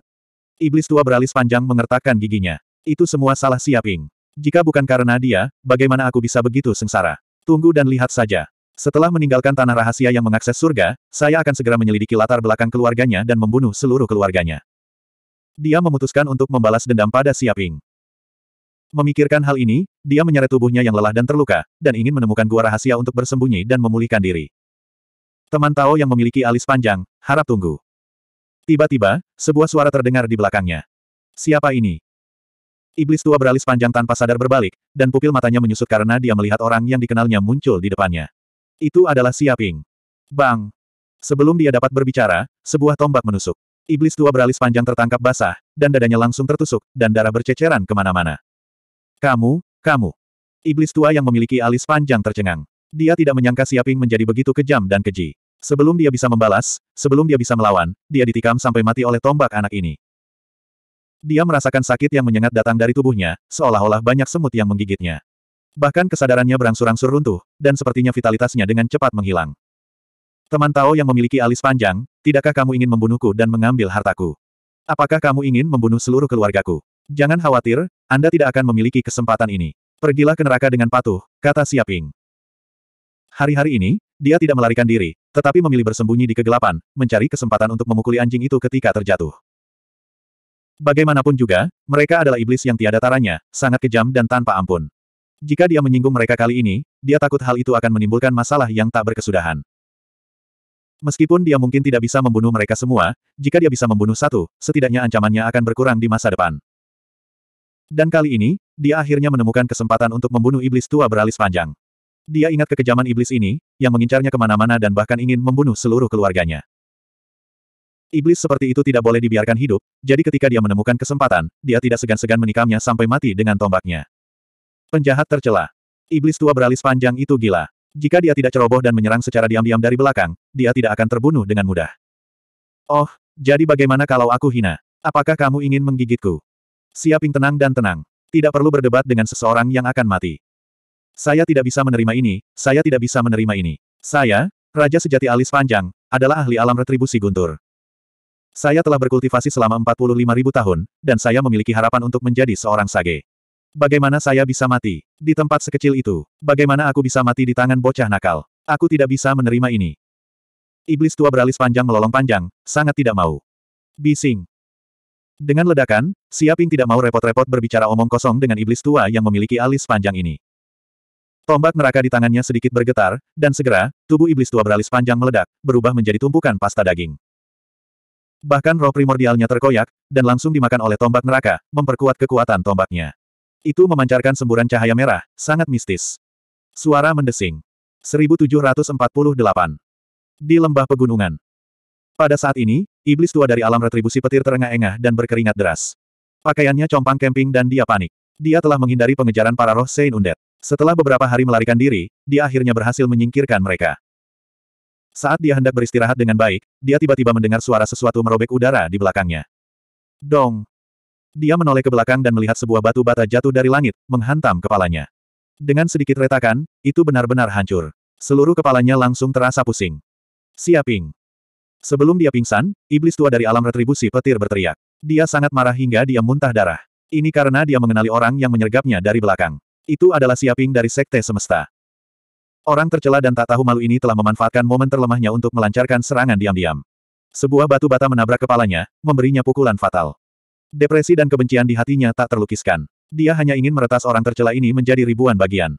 Iblis tua beralis panjang mengertakkan giginya. Itu semua salah siaping. Jika bukan karena dia, bagaimana aku bisa begitu sengsara? Tunggu dan lihat saja. Setelah meninggalkan tanah rahasia yang mengakses surga, saya akan segera menyelidiki latar belakang keluarganya dan membunuh seluruh keluarganya. Dia memutuskan untuk membalas dendam pada Siaping. Memikirkan hal ini, dia menyeret tubuhnya yang lelah dan terluka, dan ingin menemukan gua rahasia untuk bersembunyi dan memulihkan diri. Teman Tao yang memiliki alis panjang, harap tunggu. Tiba-tiba, sebuah suara terdengar di belakangnya. Siapa ini? Iblis tua beralis panjang tanpa sadar berbalik, dan pupil matanya menyusut karena dia melihat orang yang dikenalnya muncul di depannya. Itu adalah Siaping. Bang! Sebelum dia dapat berbicara, sebuah tombak menusuk. Iblis tua beralis panjang tertangkap basah, dan dadanya langsung tertusuk, dan darah berceceran kemana-mana. Kamu, kamu. Iblis tua yang memiliki alis panjang tercengang. Dia tidak menyangka Siaping menjadi begitu kejam dan keji. Sebelum dia bisa membalas, sebelum dia bisa melawan, dia ditikam sampai mati oleh tombak anak ini. Dia merasakan sakit yang menyengat datang dari tubuhnya, seolah-olah banyak semut yang menggigitnya. Bahkan kesadarannya berangsur-angsur runtuh, dan sepertinya vitalitasnya dengan cepat menghilang. Teman Tao yang memiliki alis panjang, tidakkah kamu ingin membunuhku dan mengambil hartaku? Apakah kamu ingin membunuh seluruh keluargaku? Jangan khawatir, Anda tidak akan memiliki kesempatan ini. Pergilah ke neraka dengan patuh, kata Siaping. Hari-hari ini, dia tidak melarikan diri, tetapi memilih bersembunyi di kegelapan, mencari kesempatan untuk memukuli anjing itu ketika terjatuh. Bagaimanapun juga, mereka adalah iblis yang tiada taranya, sangat kejam dan tanpa ampun. Jika dia menyinggung mereka kali ini, dia takut hal itu akan menimbulkan masalah yang tak berkesudahan. Meskipun dia mungkin tidak bisa membunuh mereka semua, jika dia bisa membunuh satu, setidaknya ancamannya akan berkurang di masa depan. Dan kali ini, dia akhirnya menemukan kesempatan untuk membunuh iblis tua beralis panjang. Dia ingat kekejaman iblis ini, yang mengincarnya kemana-mana dan bahkan ingin membunuh seluruh keluarganya. Iblis seperti itu tidak boleh dibiarkan hidup, jadi ketika dia menemukan kesempatan, dia tidak segan-segan menikamnya sampai mati dengan tombaknya. Penjahat tercela. Iblis tua beralis panjang itu gila. Jika dia tidak ceroboh dan menyerang secara diam-diam dari belakang, dia tidak akan terbunuh dengan mudah. Oh, jadi bagaimana kalau aku hina? Apakah kamu ingin menggigitku? Siaping tenang dan tenang. Tidak perlu berdebat dengan seseorang yang akan mati. Saya tidak bisa menerima ini, saya tidak bisa menerima ini. Saya, Raja Sejati Alis Panjang, adalah ahli alam retribusi Guntur. Saya telah berkultivasi selama 45 ribu tahun, dan saya memiliki harapan untuk menjadi seorang sage. Bagaimana saya bisa mati? Di tempat sekecil itu, bagaimana aku bisa mati di tangan bocah nakal? Aku tidak bisa menerima ini. Iblis tua beralis panjang melolong panjang, sangat tidak mau. Bising, dengan ledakan, Siaping tidak mau repot-repot berbicara omong kosong dengan iblis tua yang memiliki alis panjang ini. Tombak neraka di tangannya sedikit bergetar, dan segera, tubuh iblis tua beralis panjang meledak, berubah menjadi tumpukan pasta daging. Bahkan roh primordialnya terkoyak, dan langsung dimakan oleh tombak neraka, memperkuat kekuatan tombaknya. Itu memancarkan semburan cahaya merah, sangat mistis. Suara mendesing. 1748. Di lembah pegunungan. Pada saat ini, Iblis tua dari alam retribusi petir terengah-engah dan berkeringat deras. Pakaiannya compang kemping dan dia panik. Dia telah menghindari pengejaran para roh Saint Undead. Setelah beberapa hari melarikan diri, dia akhirnya berhasil menyingkirkan mereka. Saat dia hendak beristirahat dengan baik, dia tiba-tiba mendengar suara sesuatu merobek udara di belakangnya. Dong! Dia menoleh ke belakang dan melihat sebuah batu bata jatuh dari langit, menghantam kepalanya. Dengan sedikit retakan, itu benar-benar hancur. Seluruh kepalanya langsung terasa pusing. Siaping! Sebelum dia pingsan, iblis tua dari alam retribusi petir berteriak. Dia sangat marah hingga dia muntah darah. Ini karena dia mengenali orang yang menyergapnya dari belakang. Itu adalah Siaping dari Sekte Semesta. Orang tercela dan tak tahu malu ini telah memanfaatkan momen terlemahnya untuk melancarkan serangan diam-diam. Sebuah batu bata menabrak kepalanya, memberinya pukulan fatal. Depresi dan kebencian di hatinya tak terlukiskan. Dia hanya ingin meretas orang tercela ini menjadi ribuan bagian.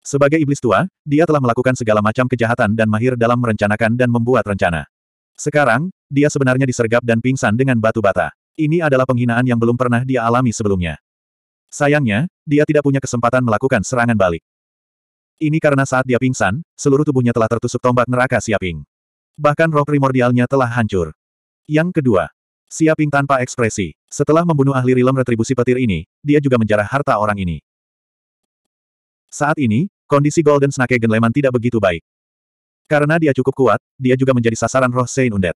Sebagai iblis tua, dia telah melakukan segala macam kejahatan dan mahir dalam merencanakan dan membuat rencana. Sekarang, dia sebenarnya disergap dan pingsan dengan batu bata. Ini adalah penghinaan yang belum pernah dia alami sebelumnya. Sayangnya, dia tidak punya kesempatan melakukan serangan balik. Ini karena saat dia pingsan, seluruh tubuhnya telah tertusuk tombak neraka Siaping. Bahkan roh primordialnya telah hancur. Yang kedua, Siaping tanpa ekspresi. Setelah membunuh ahli rilem retribusi petir ini, dia juga menjarah harta orang ini. Saat ini, kondisi Golden Snake Genleman tidak begitu baik. Karena dia cukup kuat, dia juga menjadi sasaran roh Sein Undet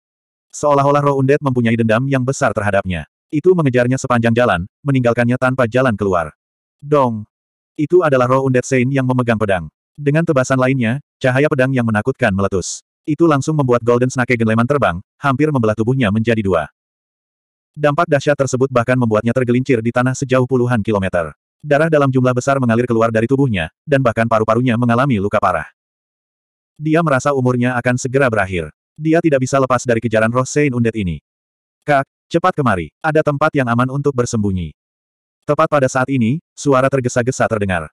Seolah-olah roh Undet mempunyai dendam yang besar terhadapnya. Itu mengejarnya sepanjang jalan, meninggalkannya tanpa jalan keluar. Dong! Itu adalah roh Undet Sein yang memegang pedang. Dengan tebasan lainnya, cahaya pedang yang menakutkan meletus. Itu langsung membuat Golden Snake Genleman terbang, hampir membelah tubuhnya menjadi dua. Dampak dahsyat tersebut bahkan membuatnya tergelincir di tanah sejauh puluhan kilometer. Darah dalam jumlah besar mengalir keluar dari tubuhnya, dan bahkan paru-parunya mengalami luka parah. Dia merasa umurnya akan segera berakhir. Dia tidak bisa lepas dari kejaran roh Sein Undet ini. Kak, cepat kemari. Ada tempat yang aman untuk bersembunyi. Tepat pada saat ini, suara tergesa-gesa terdengar.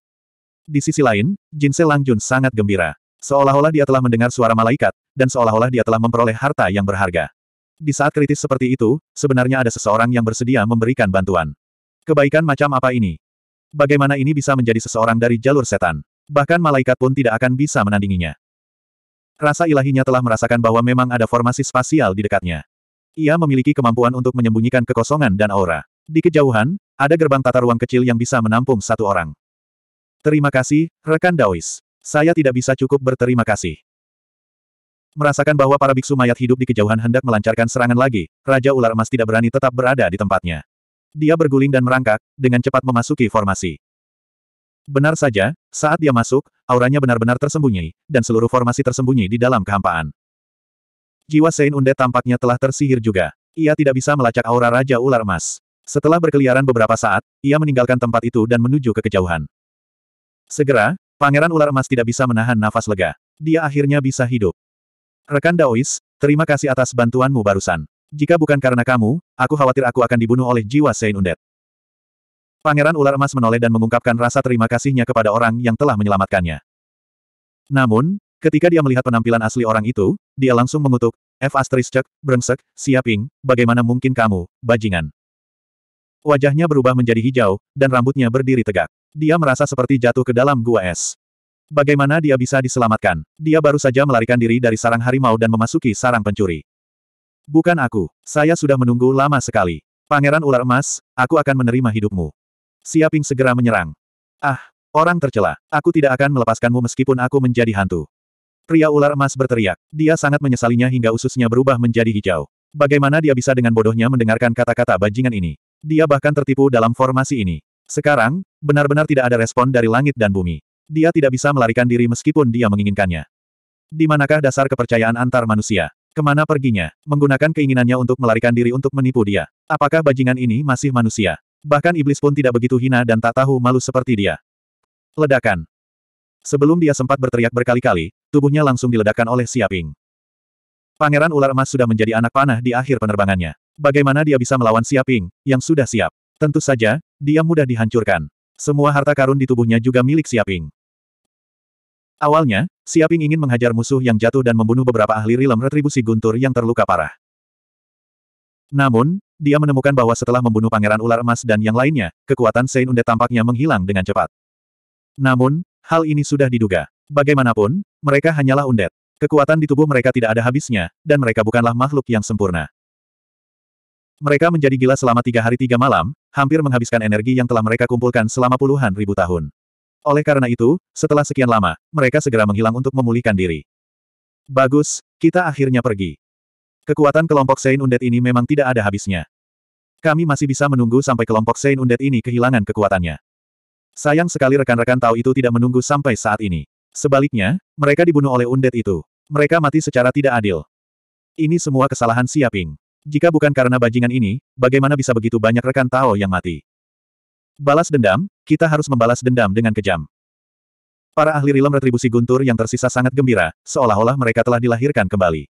Di sisi lain, Jinse Langjun sangat gembira. Seolah-olah dia telah mendengar suara malaikat, dan seolah-olah dia telah memperoleh harta yang berharga. Di saat kritis seperti itu, sebenarnya ada seseorang yang bersedia memberikan bantuan. Kebaikan macam apa ini? Bagaimana ini bisa menjadi seseorang dari jalur setan? Bahkan malaikat pun tidak akan bisa menandinginya. Rasa ilahinya telah merasakan bahwa memang ada formasi spasial di dekatnya. Ia memiliki kemampuan untuk menyembunyikan kekosongan dan aura. Di kejauhan, ada gerbang tata ruang kecil yang bisa menampung satu orang. Terima kasih, rekan Daois. Saya tidak bisa cukup berterima kasih. Merasakan bahwa para biksu mayat hidup di kejauhan hendak melancarkan serangan lagi, Raja Ular Emas tidak berani tetap berada di tempatnya. Dia berguling dan merangkak, dengan cepat memasuki formasi. Benar saja, saat dia masuk, auranya benar-benar tersembunyi, dan seluruh formasi tersembunyi di dalam kehampaan. Jiwa Sein Unde tampaknya telah tersihir juga. Ia tidak bisa melacak aura Raja Ular Emas. Setelah berkeliaran beberapa saat, ia meninggalkan tempat itu dan menuju ke kejauhan. Segera, Pangeran Ular Emas tidak bisa menahan nafas lega. Dia akhirnya bisa hidup. Rekan Daois, terima kasih atas bantuanmu barusan. Jika bukan karena kamu, aku khawatir aku akan dibunuh oleh jiwa Saint Undead. Pangeran ular emas menoleh dan mengungkapkan rasa terima kasihnya kepada orang yang telah menyelamatkannya. Namun, ketika dia melihat penampilan asli orang itu, dia langsung mengutuk, F asterisk, brengsek, siaping, bagaimana mungkin kamu, bajingan. Wajahnya berubah menjadi hijau, dan rambutnya berdiri tegak. Dia merasa seperti jatuh ke dalam gua es. Bagaimana dia bisa diselamatkan? Dia baru saja melarikan diri dari sarang harimau dan memasuki sarang pencuri. Bukan aku. Saya sudah menunggu lama sekali. Pangeran ular emas, aku akan menerima hidupmu. Siaping segera menyerang. Ah, orang tercela. Aku tidak akan melepaskanmu meskipun aku menjadi hantu. Pria ular emas berteriak. Dia sangat menyesalinya hingga ususnya berubah menjadi hijau. Bagaimana dia bisa dengan bodohnya mendengarkan kata-kata bajingan ini? Dia bahkan tertipu dalam formasi ini. Sekarang, benar-benar tidak ada respon dari langit dan bumi. Dia tidak bisa melarikan diri meskipun dia menginginkannya. Di manakah dasar kepercayaan antar manusia? Kemana perginya? Menggunakan keinginannya untuk melarikan diri untuk menipu dia. Apakah bajingan ini masih manusia? Bahkan iblis pun tidak begitu hina dan tak tahu malu seperti dia. Ledakan. Sebelum dia sempat berteriak berkali-kali, tubuhnya langsung diledakkan oleh Siaping. Pangeran ular emas sudah menjadi anak panah di akhir penerbangannya. Bagaimana dia bisa melawan Siaping, yang sudah siap? Tentu saja, dia mudah dihancurkan. Semua harta karun di tubuhnya juga milik Siaping. Awalnya, Siaping ingin menghajar musuh yang jatuh dan membunuh beberapa ahli rilem retribusi guntur yang terluka parah. Namun, dia menemukan bahwa setelah membunuh Pangeran Ular Emas dan yang lainnya, kekuatan Sein Unde tampaknya menghilang dengan cepat. Namun, hal ini sudah diduga. Bagaimanapun, mereka hanyalah undet. Kekuatan di tubuh mereka tidak ada habisnya, dan mereka bukanlah makhluk yang sempurna. Mereka menjadi gila selama tiga hari tiga malam, hampir menghabiskan energi yang telah mereka kumpulkan selama puluhan ribu tahun. Oleh karena itu, setelah sekian lama, mereka segera menghilang untuk memulihkan diri. Bagus, kita akhirnya pergi. Kekuatan kelompok Sein Undet ini memang tidak ada habisnya. Kami masih bisa menunggu sampai kelompok Sein Undet ini kehilangan kekuatannya. Sayang sekali rekan-rekan tahu itu tidak menunggu sampai saat ini. Sebaliknya, mereka dibunuh oleh Undet itu. Mereka mati secara tidak adil. Ini semua kesalahan Siaping. Jika bukan karena bajingan ini, bagaimana bisa begitu banyak rekan Tao yang mati? Balas dendam, kita harus membalas dendam dengan kejam. Para ahli rilem retribusi guntur yang tersisa sangat gembira, seolah-olah mereka telah dilahirkan kembali.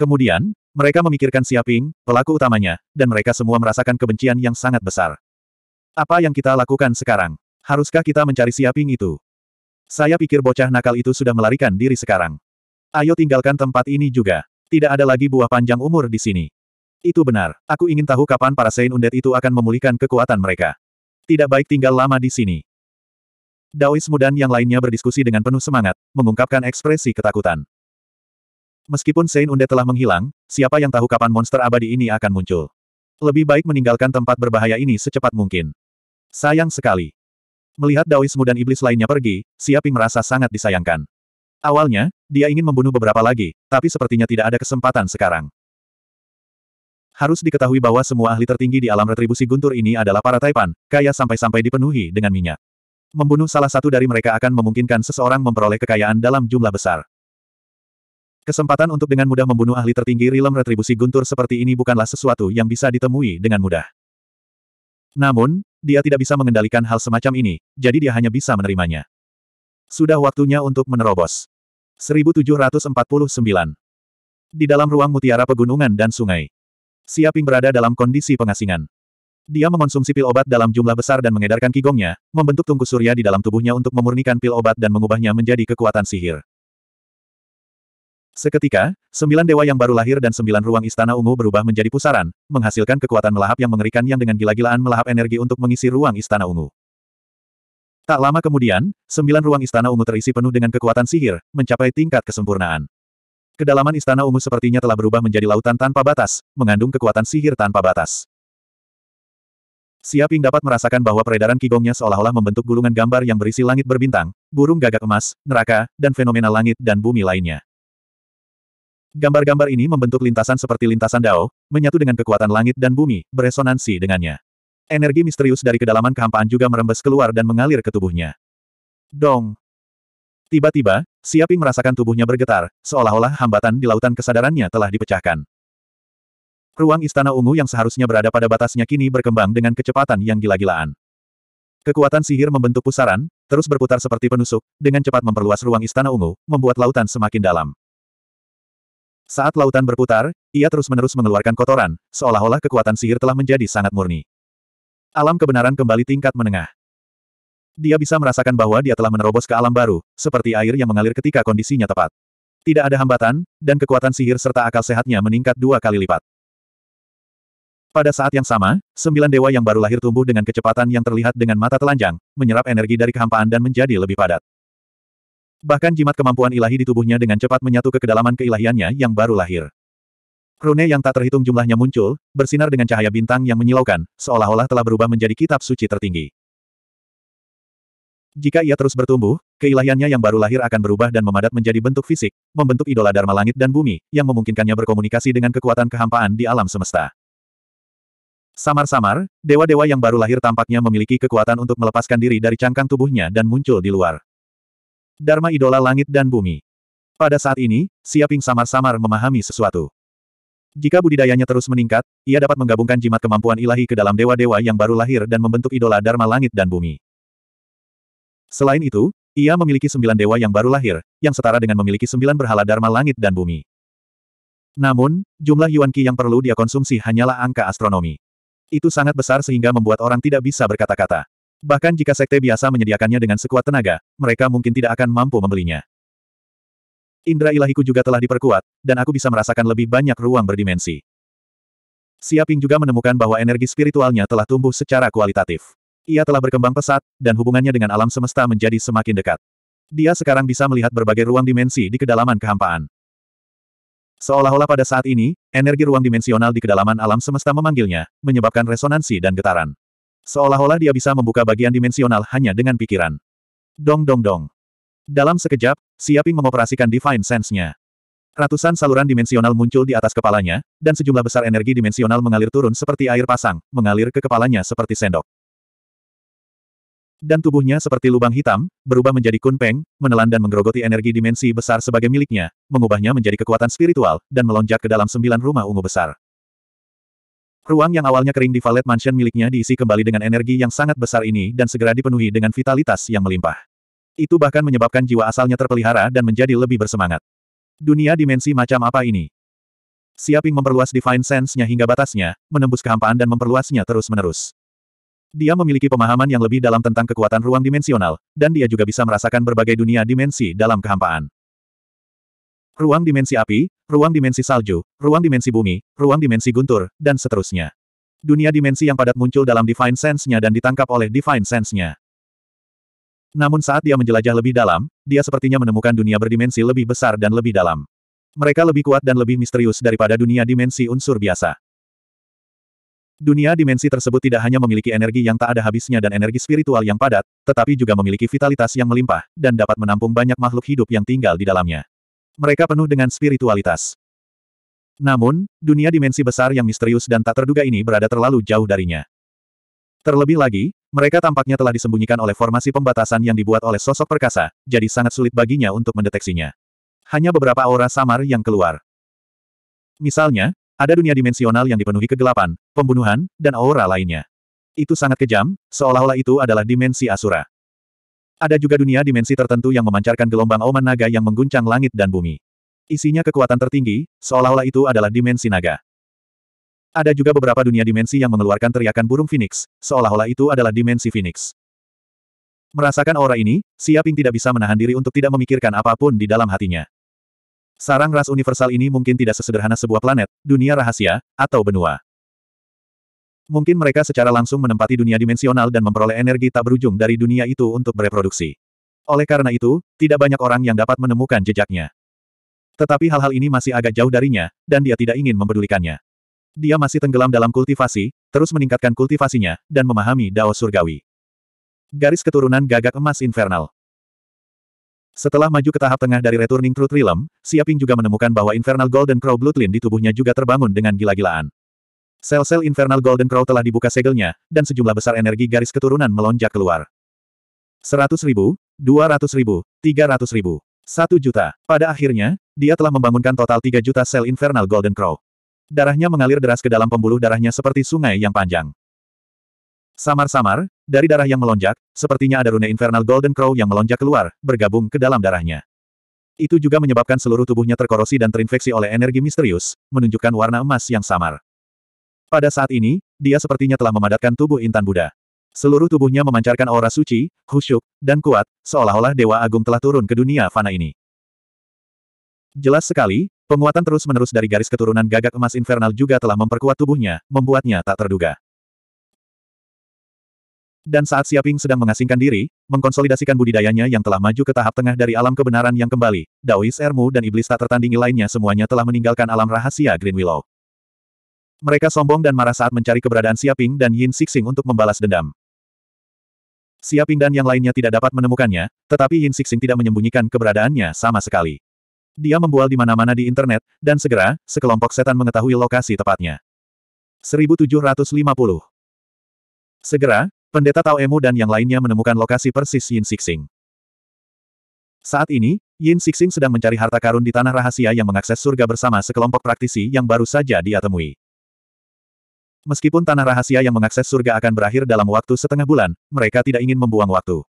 Kemudian, mereka memikirkan Siaping, pelaku utamanya, dan mereka semua merasakan kebencian yang sangat besar. Apa yang kita lakukan sekarang? Haruskah kita mencari Siaping itu? Saya pikir bocah nakal itu sudah melarikan diri sekarang. Ayo tinggalkan tempat ini juga. Tidak ada lagi buah panjang umur di sini. Itu benar. Aku ingin tahu kapan para Sein Undead itu akan memulihkan kekuatan mereka. Tidak baik tinggal lama di sini. Daoismu dan yang lainnya berdiskusi dengan penuh semangat, mengungkapkan ekspresi ketakutan. Meskipun Sein Unde telah menghilang, siapa yang tahu kapan monster abadi ini akan muncul. Lebih baik meninggalkan tempat berbahaya ini secepat mungkin. Sayang sekali. Melihat Daoismu dan iblis lainnya pergi, Siaping merasa sangat disayangkan. Awalnya, dia ingin membunuh beberapa lagi, tapi sepertinya tidak ada kesempatan sekarang. Harus diketahui bahwa semua ahli tertinggi di alam retribusi guntur ini adalah para Taipan, kaya sampai-sampai dipenuhi dengan minyak. Membunuh salah satu dari mereka akan memungkinkan seseorang memperoleh kekayaan dalam jumlah besar. Kesempatan untuk dengan mudah membunuh ahli tertinggi rilem retribusi guntur seperti ini bukanlah sesuatu yang bisa ditemui dengan mudah. Namun, dia tidak bisa mengendalikan hal semacam ini, jadi dia hanya bisa menerimanya. Sudah waktunya untuk menerobos. 1749 Di dalam ruang mutiara pegunungan dan sungai. Siaping berada dalam kondisi pengasingan. Dia mengonsumsi pil obat dalam jumlah besar dan mengedarkan kigongnya, membentuk tungku surya di dalam tubuhnya untuk memurnikan pil obat dan mengubahnya menjadi kekuatan sihir. Seketika, sembilan dewa yang baru lahir dan sembilan ruang istana ungu berubah menjadi pusaran, menghasilkan kekuatan melahap yang mengerikan yang dengan gila-gilaan melahap energi untuk mengisi ruang istana ungu. Tak lama kemudian, sembilan ruang istana ungu terisi penuh dengan kekuatan sihir, mencapai tingkat kesempurnaan. Kedalaman istana ungu sepertinya telah berubah menjadi lautan tanpa batas, mengandung kekuatan sihir tanpa batas. Siaping dapat merasakan bahwa peredaran kigongnya seolah-olah membentuk gulungan gambar yang berisi langit berbintang, burung gagak emas, neraka, dan fenomena langit dan bumi lainnya. Gambar-gambar ini membentuk lintasan seperti lintasan dao, menyatu dengan kekuatan langit dan bumi, beresonansi dengannya. Energi misterius dari kedalaman kehampaan juga merembes keluar dan mengalir ke tubuhnya. Dong! Tiba-tiba, Siapi merasakan tubuhnya bergetar, seolah-olah hambatan di lautan kesadarannya telah dipecahkan. Ruang Istana Ungu yang seharusnya berada pada batasnya kini berkembang dengan kecepatan yang gila-gilaan. Kekuatan sihir membentuk pusaran, terus berputar seperti penusuk, dengan cepat memperluas ruang Istana Ungu, membuat lautan semakin dalam. Saat lautan berputar, ia terus-menerus mengeluarkan kotoran, seolah-olah kekuatan sihir telah menjadi sangat murni. Alam kebenaran kembali tingkat menengah. Dia bisa merasakan bahwa dia telah menerobos ke alam baru, seperti air yang mengalir ketika kondisinya tepat. Tidak ada hambatan, dan kekuatan sihir serta akal sehatnya meningkat dua kali lipat. Pada saat yang sama, sembilan dewa yang baru lahir tumbuh dengan kecepatan yang terlihat dengan mata telanjang, menyerap energi dari kehampaan dan menjadi lebih padat. Bahkan jimat kemampuan ilahi di tubuhnya dengan cepat menyatu ke kedalaman keilahiannya yang baru lahir. Rune yang tak terhitung jumlahnya muncul, bersinar dengan cahaya bintang yang menyilaukan, seolah-olah telah berubah menjadi kitab suci tertinggi. Jika ia terus bertumbuh, keilahiannya yang baru lahir akan berubah dan memadat menjadi bentuk fisik, membentuk idola dharma langit dan bumi, yang memungkinkannya berkomunikasi dengan kekuatan kehampaan di alam semesta. Samar-samar, dewa-dewa yang baru lahir tampaknya memiliki kekuatan untuk melepaskan diri dari cangkang tubuhnya dan muncul di luar. Dharma idola langit dan bumi. Pada saat ini, Siaping samar-samar memahami sesuatu. Jika budidayanya terus meningkat, ia dapat menggabungkan jimat kemampuan ilahi ke dalam dewa-dewa yang baru lahir dan membentuk idola dharma langit dan bumi. Selain itu, ia memiliki sembilan dewa yang baru lahir, yang setara dengan memiliki sembilan berhala dharma langit dan bumi. Namun, jumlah yuan qi yang perlu dia konsumsi hanyalah angka astronomi. Itu sangat besar sehingga membuat orang tidak bisa berkata-kata. Bahkan jika sekte biasa menyediakannya dengan sekuat tenaga, mereka mungkin tidak akan mampu membelinya. Indra ilahiku juga telah diperkuat, dan aku bisa merasakan lebih banyak ruang berdimensi. Siaping juga menemukan bahwa energi spiritualnya telah tumbuh secara kualitatif. Ia telah berkembang pesat, dan hubungannya dengan alam semesta menjadi semakin dekat. Dia sekarang bisa melihat berbagai ruang dimensi di kedalaman kehampaan. Seolah-olah pada saat ini, energi ruang dimensional di kedalaman alam semesta memanggilnya, menyebabkan resonansi dan getaran. Seolah-olah dia bisa membuka bagian dimensional hanya dengan pikiran. Dong dong dong. Dalam sekejap, Siaping mengoperasikan Divine Sense-nya. Ratusan saluran dimensional muncul di atas kepalanya, dan sejumlah besar energi dimensional mengalir turun seperti air pasang, mengalir ke kepalanya seperti sendok. Dan tubuhnya seperti lubang hitam, berubah menjadi kunpeng, menelan dan menggerogoti energi dimensi besar sebagai miliknya, mengubahnya menjadi kekuatan spiritual, dan melonjak ke dalam sembilan rumah ungu besar. Ruang yang awalnya kering di Valet Mansion miliknya diisi kembali dengan energi yang sangat besar ini dan segera dipenuhi dengan vitalitas yang melimpah. Itu bahkan menyebabkan jiwa asalnya terpelihara dan menjadi lebih bersemangat. Dunia dimensi macam apa ini? Siaping memperluas Divine Sense-nya hingga batasnya, menembus kehampaan dan memperluasnya terus-menerus. Dia memiliki pemahaman yang lebih dalam tentang kekuatan ruang dimensional, dan dia juga bisa merasakan berbagai dunia dimensi dalam kehampaan. Ruang dimensi api, ruang dimensi salju, ruang dimensi bumi, ruang dimensi guntur, dan seterusnya. Dunia dimensi yang padat muncul dalam Divine Sense-nya dan ditangkap oleh Divine Sense-nya. Namun saat dia menjelajah lebih dalam, dia sepertinya menemukan dunia berdimensi lebih besar dan lebih dalam. Mereka lebih kuat dan lebih misterius daripada dunia dimensi unsur biasa. Dunia dimensi tersebut tidak hanya memiliki energi yang tak ada habisnya dan energi spiritual yang padat, tetapi juga memiliki vitalitas yang melimpah, dan dapat menampung banyak makhluk hidup yang tinggal di dalamnya. Mereka penuh dengan spiritualitas. Namun, dunia dimensi besar yang misterius dan tak terduga ini berada terlalu jauh darinya. Terlebih lagi, mereka tampaknya telah disembunyikan oleh formasi pembatasan yang dibuat oleh sosok perkasa, jadi sangat sulit baginya untuk mendeteksinya. Hanya beberapa aura samar yang keluar. Misalnya, ada dunia dimensional yang dipenuhi kegelapan, pembunuhan, dan aura lainnya. Itu sangat kejam, seolah-olah itu adalah dimensi Asura. Ada juga dunia dimensi tertentu yang memancarkan gelombang oman naga yang mengguncang langit dan bumi. Isinya kekuatan tertinggi, seolah-olah itu adalah dimensi naga. Ada juga beberapa dunia dimensi yang mengeluarkan teriakan burung phoenix, seolah-olah itu adalah dimensi phoenix. Merasakan aura ini, Siaping tidak bisa menahan diri untuk tidak memikirkan apapun di dalam hatinya. Sarang ras universal ini mungkin tidak sesederhana sebuah planet, dunia rahasia, atau benua. Mungkin mereka secara langsung menempati dunia dimensional dan memperoleh energi tak berujung dari dunia itu untuk bereproduksi. Oleh karena itu, tidak banyak orang yang dapat menemukan jejaknya. Tetapi hal-hal ini masih agak jauh darinya, dan dia tidak ingin mempedulikannya. Dia masih tenggelam dalam kultivasi, terus meningkatkan kultivasinya, dan memahami Dao Surgawi. Garis keturunan gagak emas infernal. Setelah maju ke tahap tengah dari Returning Truth Realm, Siaping juga menemukan bahwa Infernal Golden Crow Bloodline di tubuhnya juga terbangun dengan gila-gilaan. Sel-sel Infernal Golden Crow telah dibuka segelnya, dan sejumlah besar energi garis keturunan melonjak keluar. 100 ribu, 200 ribu, 300 ribu, 1 juta. Pada akhirnya, dia telah membangunkan total 3 juta sel Infernal Golden Crow. Darahnya mengalir deras ke dalam pembuluh darahnya seperti sungai yang panjang. Samar-samar, dari darah yang melonjak, sepertinya ada rune infernal Golden Crow yang melonjak keluar, bergabung ke dalam darahnya. Itu juga menyebabkan seluruh tubuhnya terkorosi dan terinfeksi oleh energi misterius, menunjukkan warna emas yang samar. Pada saat ini, dia sepertinya telah memadatkan tubuh Intan Buddha. Seluruh tubuhnya memancarkan aura suci, khusyuk, dan kuat, seolah-olah Dewa Agung telah turun ke dunia fana ini. Jelas sekali, penguatan terus-menerus dari garis keturunan gagak emas infernal juga telah memperkuat tubuhnya, membuatnya tak terduga. Dan saat Siaping sedang mengasingkan diri, mengkonsolidasikan budidayanya yang telah maju ke tahap tengah dari alam kebenaran yang kembali, Daois Ermu dan iblis tak tertandingi lainnya semuanya telah meninggalkan alam rahasia Green Willow. Mereka sombong dan marah saat mencari keberadaan Siaping dan Yin Sixing untuk membalas dendam. Siaping dan yang lainnya tidak dapat menemukannya, tetapi Yin Sixing tidak menyembunyikan keberadaannya sama sekali. Dia membual di mana-mana di internet, dan segera, sekelompok setan mengetahui lokasi tepatnya. 1750 Segera, Pendeta Tao Emu dan yang lainnya menemukan lokasi persis Yin Sixing. Saat ini, Yin Sixing sedang mencari harta karun di tanah rahasia yang mengakses surga bersama sekelompok praktisi yang baru saja dia temui. Meskipun tanah rahasia yang mengakses surga akan berakhir dalam waktu setengah bulan, mereka tidak ingin membuang waktu.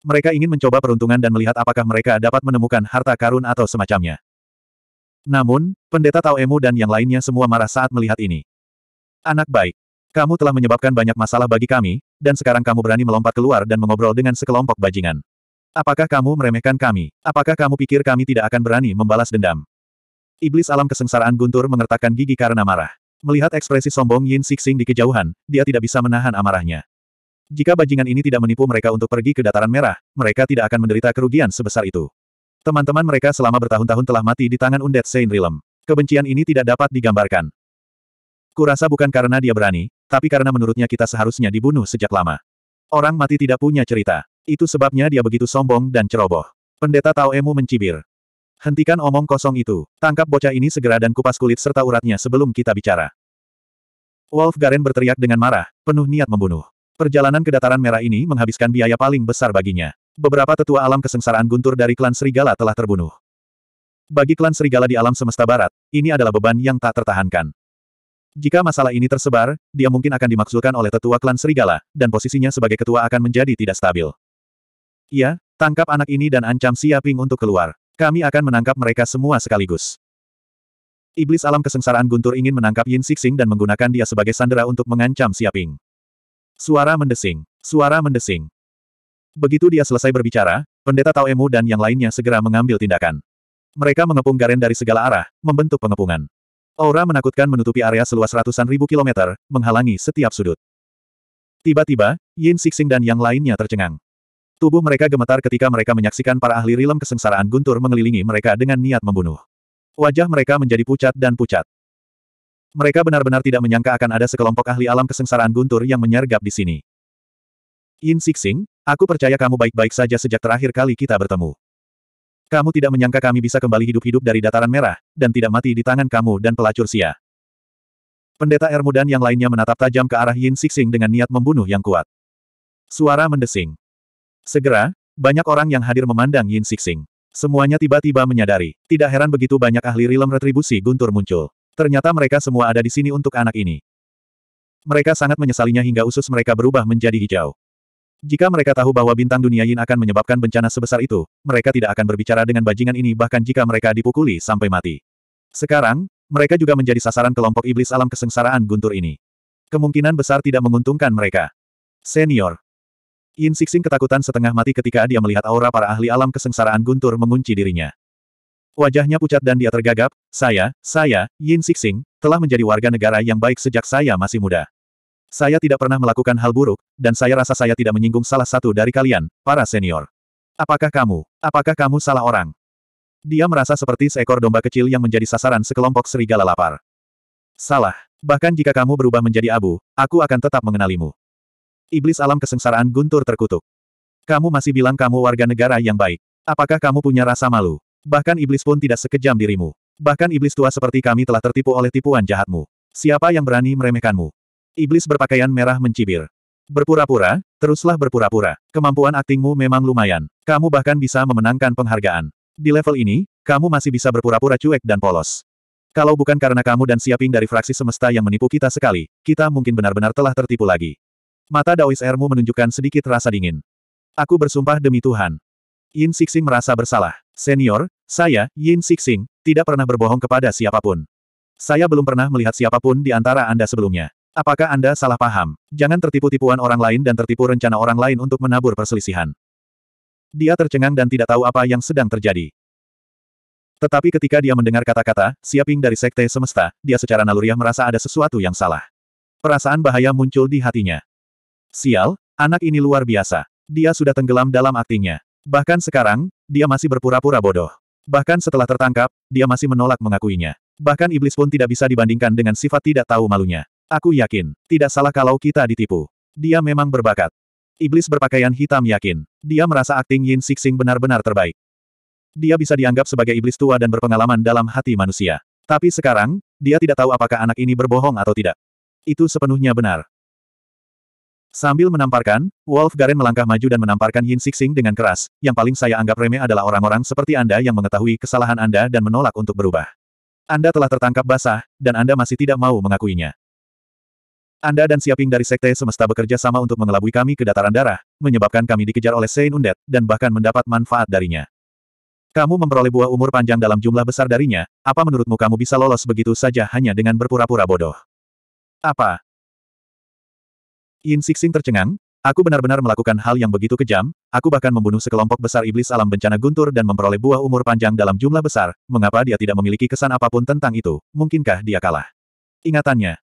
Mereka ingin mencoba peruntungan dan melihat apakah mereka dapat menemukan harta karun atau semacamnya. Namun, pendeta Tao Emu dan yang lainnya semua marah saat melihat ini. Anak baik, kamu telah menyebabkan banyak masalah bagi kami, dan sekarang kamu berani melompat keluar dan mengobrol dengan sekelompok bajingan. Apakah kamu meremehkan kami? Apakah kamu pikir kami tidak akan berani membalas dendam? Iblis alam kesengsaraan guntur mengertakkan gigi karena marah. Melihat ekspresi sombong Yin Sixing di kejauhan, dia tidak bisa menahan amarahnya. Jika bajingan ini tidak menipu mereka untuk pergi ke dataran merah, mereka tidak akan menderita kerugian sebesar itu. Teman-teman mereka selama bertahun-tahun telah mati di tangan undead Saint Realm. Kebencian ini tidak dapat digambarkan. Kurasa bukan karena dia berani, tapi karena menurutnya kita seharusnya dibunuh sejak lama. Orang mati tidak punya cerita. Itu sebabnya dia begitu sombong dan ceroboh. Pendeta Tao Emu mencibir. Hentikan omong kosong itu. Tangkap bocah ini segera dan kupas kulit serta uratnya sebelum kita bicara. Wolf Garen berteriak dengan marah, penuh niat membunuh. Perjalanan ke dataran merah ini menghabiskan biaya paling besar baginya. Beberapa tetua alam kesengsaraan guntur dari klan Serigala telah terbunuh. Bagi klan Serigala di alam semesta barat, ini adalah beban yang tak tertahankan. Jika masalah ini tersebar, dia mungkin akan dimaksudkan oleh tetua klan Serigala, dan posisinya sebagai ketua akan menjadi tidak stabil. Iya, tangkap anak ini dan ancam Siaping untuk keluar. Kami akan menangkap mereka semua sekaligus. Iblis alam kesengsaraan guntur ingin menangkap Yin Sixing dan menggunakan dia sebagai sandera untuk mengancam Siaping. Suara mendesing. Suara mendesing. Begitu dia selesai berbicara, pendeta Tao Emu dan yang lainnya segera mengambil tindakan. Mereka mengepung Garen dari segala arah, membentuk pengepungan. Aura menakutkan menutupi area seluas ratusan ribu kilometer, menghalangi setiap sudut. Tiba-tiba, Yin Sixing dan yang lainnya tercengang. Tubuh mereka gemetar ketika mereka menyaksikan para ahli rilem kesengsaraan guntur mengelilingi mereka dengan niat membunuh. Wajah mereka menjadi pucat dan pucat. Mereka benar-benar tidak menyangka akan ada sekelompok ahli alam kesengsaraan guntur yang menyergap di sini. Yin Sixing, aku percaya kamu baik-baik saja sejak terakhir kali kita bertemu. Kamu tidak menyangka kami bisa kembali hidup-hidup dari dataran merah, dan tidak mati di tangan kamu dan pelacur sia. Pendeta Ermu dan yang lainnya menatap tajam ke arah Yin Sixing dengan niat membunuh yang kuat. Suara mendesing. Segera, banyak orang yang hadir memandang Yin Sixing. Semuanya tiba-tiba menyadari, tidak heran begitu banyak ahli rilem retribusi guntur muncul. Ternyata mereka semua ada di sini untuk anak ini. Mereka sangat menyesalinya hingga usus mereka berubah menjadi hijau. Jika mereka tahu bahwa bintang dunia Yin akan menyebabkan bencana sebesar itu, mereka tidak akan berbicara dengan bajingan ini bahkan jika mereka dipukuli sampai mati. Sekarang, mereka juga menjadi sasaran kelompok iblis alam kesengsaraan guntur ini. Kemungkinan besar tidak menguntungkan mereka. Senior. Yin Sixing ketakutan setengah mati ketika dia melihat aura para ahli alam kesengsaraan guntur mengunci dirinya. Wajahnya pucat dan dia tergagap, saya, saya, Yin Sixing, telah menjadi warga negara yang baik sejak saya masih muda. Saya tidak pernah melakukan hal buruk, dan saya rasa saya tidak menyinggung salah satu dari kalian, para senior. Apakah kamu? Apakah kamu salah orang? Dia merasa seperti seekor domba kecil yang menjadi sasaran sekelompok serigala lapar. Salah. Bahkan jika kamu berubah menjadi abu, aku akan tetap mengenalimu. Iblis alam kesengsaraan guntur terkutuk. Kamu masih bilang kamu warga negara yang baik. Apakah kamu punya rasa malu? Bahkan iblis pun tidak sekejam dirimu. Bahkan iblis tua seperti kami telah tertipu oleh tipuan jahatmu. Siapa yang berani meremehkanmu? Iblis berpakaian merah mencibir. Berpura-pura, teruslah berpura-pura. Kemampuan aktingmu memang lumayan. Kamu bahkan bisa memenangkan penghargaan. Di level ini, kamu masih bisa berpura-pura cuek dan polos. Kalau bukan karena kamu dan Siaping dari fraksi semesta yang menipu kita sekali, kita mungkin benar-benar telah tertipu lagi. Mata Daois Ermu menunjukkan sedikit rasa dingin. Aku bersumpah demi Tuhan. Yin Sixing merasa bersalah. Senior, saya, Yin Sixing, tidak pernah berbohong kepada siapapun. Saya belum pernah melihat siapapun di antara Anda sebelumnya. Apakah Anda salah paham? Jangan tertipu tipuan orang lain dan tertipu rencana orang lain untuk menabur perselisihan. Dia tercengang dan tidak tahu apa yang sedang terjadi. Tetapi ketika dia mendengar kata-kata, siaping dari Sekte Semesta, dia secara naluriah merasa ada sesuatu yang salah. Perasaan bahaya muncul di hatinya. Sial, anak ini luar biasa. Dia sudah tenggelam dalam aktingnya. Bahkan sekarang, dia masih berpura-pura bodoh. Bahkan setelah tertangkap, dia masih menolak mengakuinya. Bahkan iblis pun tidak bisa dibandingkan dengan sifat tidak tahu malunya. Aku yakin, tidak salah kalau kita ditipu. Dia memang berbakat. Iblis berpakaian hitam yakin. Dia merasa akting Yin Sixing benar-benar terbaik. Dia bisa dianggap sebagai iblis tua dan berpengalaman dalam hati manusia. Tapi sekarang, dia tidak tahu apakah anak ini berbohong atau tidak. Itu sepenuhnya benar. Sambil menamparkan, Wolf Garen melangkah maju dan menamparkan Yin Sixing dengan keras, yang paling saya anggap remeh adalah orang-orang seperti Anda yang mengetahui kesalahan Anda dan menolak untuk berubah. Anda telah tertangkap basah, dan Anda masih tidak mau mengakuinya. Anda dan Siaping dari Sekte Semesta bekerja sama untuk mengelabui kami ke dataran darah, menyebabkan kami dikejar oleh Sein Undet dan bahkan mendapat manfaat darinya. Kamu memperoleh buah umur panjang dalam jumlah besar darinya, apa menurutmu kamu bisa lolos begitu saja hanya dengan berpura-pura bodoh? Apa? Yin Sixing tercengang, aku benar-benar melakukan hal yang begitu kejam, aku bahkan membunuh sekelompok besar iblis alam bencana guntur dan memperoleh buah umur panjang dalam jumlah besar, mengapa dia tidak memiliki kesan apapun tentang itu, mungkinkah dia kalah? Ingatannya,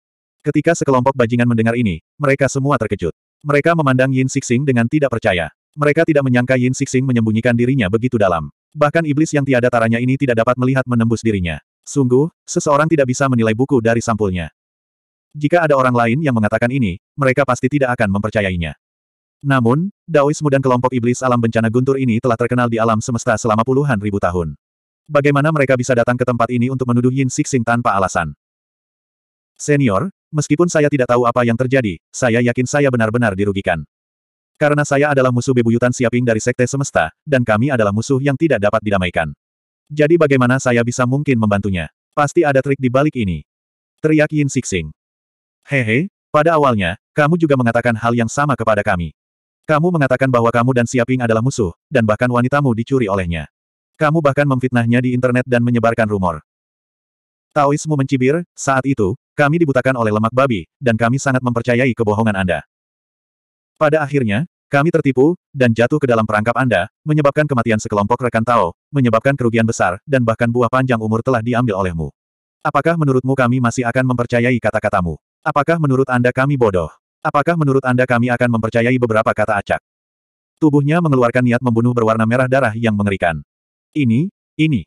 Ketika sekelompok bajingan mendengar ini, mereka semua terkejut. Mereka memandang Yin Sixing dengan tidak percaya. Mereka tidak menyangka Yin Sixing menyembunyikan dirinya begitu dalam. Bahkan iblis yang tiada taranya ini tidak dapat melihat menembus dirinya. Sungguh, seseorang tidak bisa menilai buku dari sampulnya. Jika ada orang lain yang mengatakan ini, mereka pasti tidak akan mempercayainya. Namun, Daoismu dan kelompok iblis alam bencana guntur ini telah terkenal di alam semesta selama puluhan ribu tahun. Bagaimana mereka bisa datang ke tempat ini untuk menuduh Yin Sixing tanpa alasan? Senior, meskipun saya tidak tahu apa yang terjadi, saya yakin saya benar-benar dirugikan. Karena saya adalah musuh bebuyutan Siaping dari Sekte Semesta, dan kami adalah musuh yang tidak dapat didamaikan. Jadi bagaimana saya bisa mungkin membantunya? Pasti ada trik di balik ini. Teriak Yin Sixing. Hehe, pada awalnya, kamu juga mengatakan hal yang sama kepada kami. Kamu mengatakan bahwa kamu dan Siaping adalah musuh, dan bahkan wanitamu dicuri olehnya. Kamu bahkan memfitnahnya di internet dan menyebarkan rumor. Taoismu mencibir, saat itu, kami dibutakan oleh lemak babi, dan kami sangat mempercayai kebohongan Anda. Pada akhirnya, kami tertipu, dan jatuh ke dalam perangkap Anda, menyebabkan kematian sekelompok rekan Tao, menyebabkan kerugian besar, dan bahkan buah panjang umur telah diambil olehmu. Apakah menurutmu kami masih akan mempercayai kata-katamu? Apakah menurut Anda kami bodoh? Apakah menurut Anda kami akan mempercayai beberapa kata acak? Tubuhnya mengeluarkan niat membunuh berwarna merah darah yang mengerikan. Ini, ini,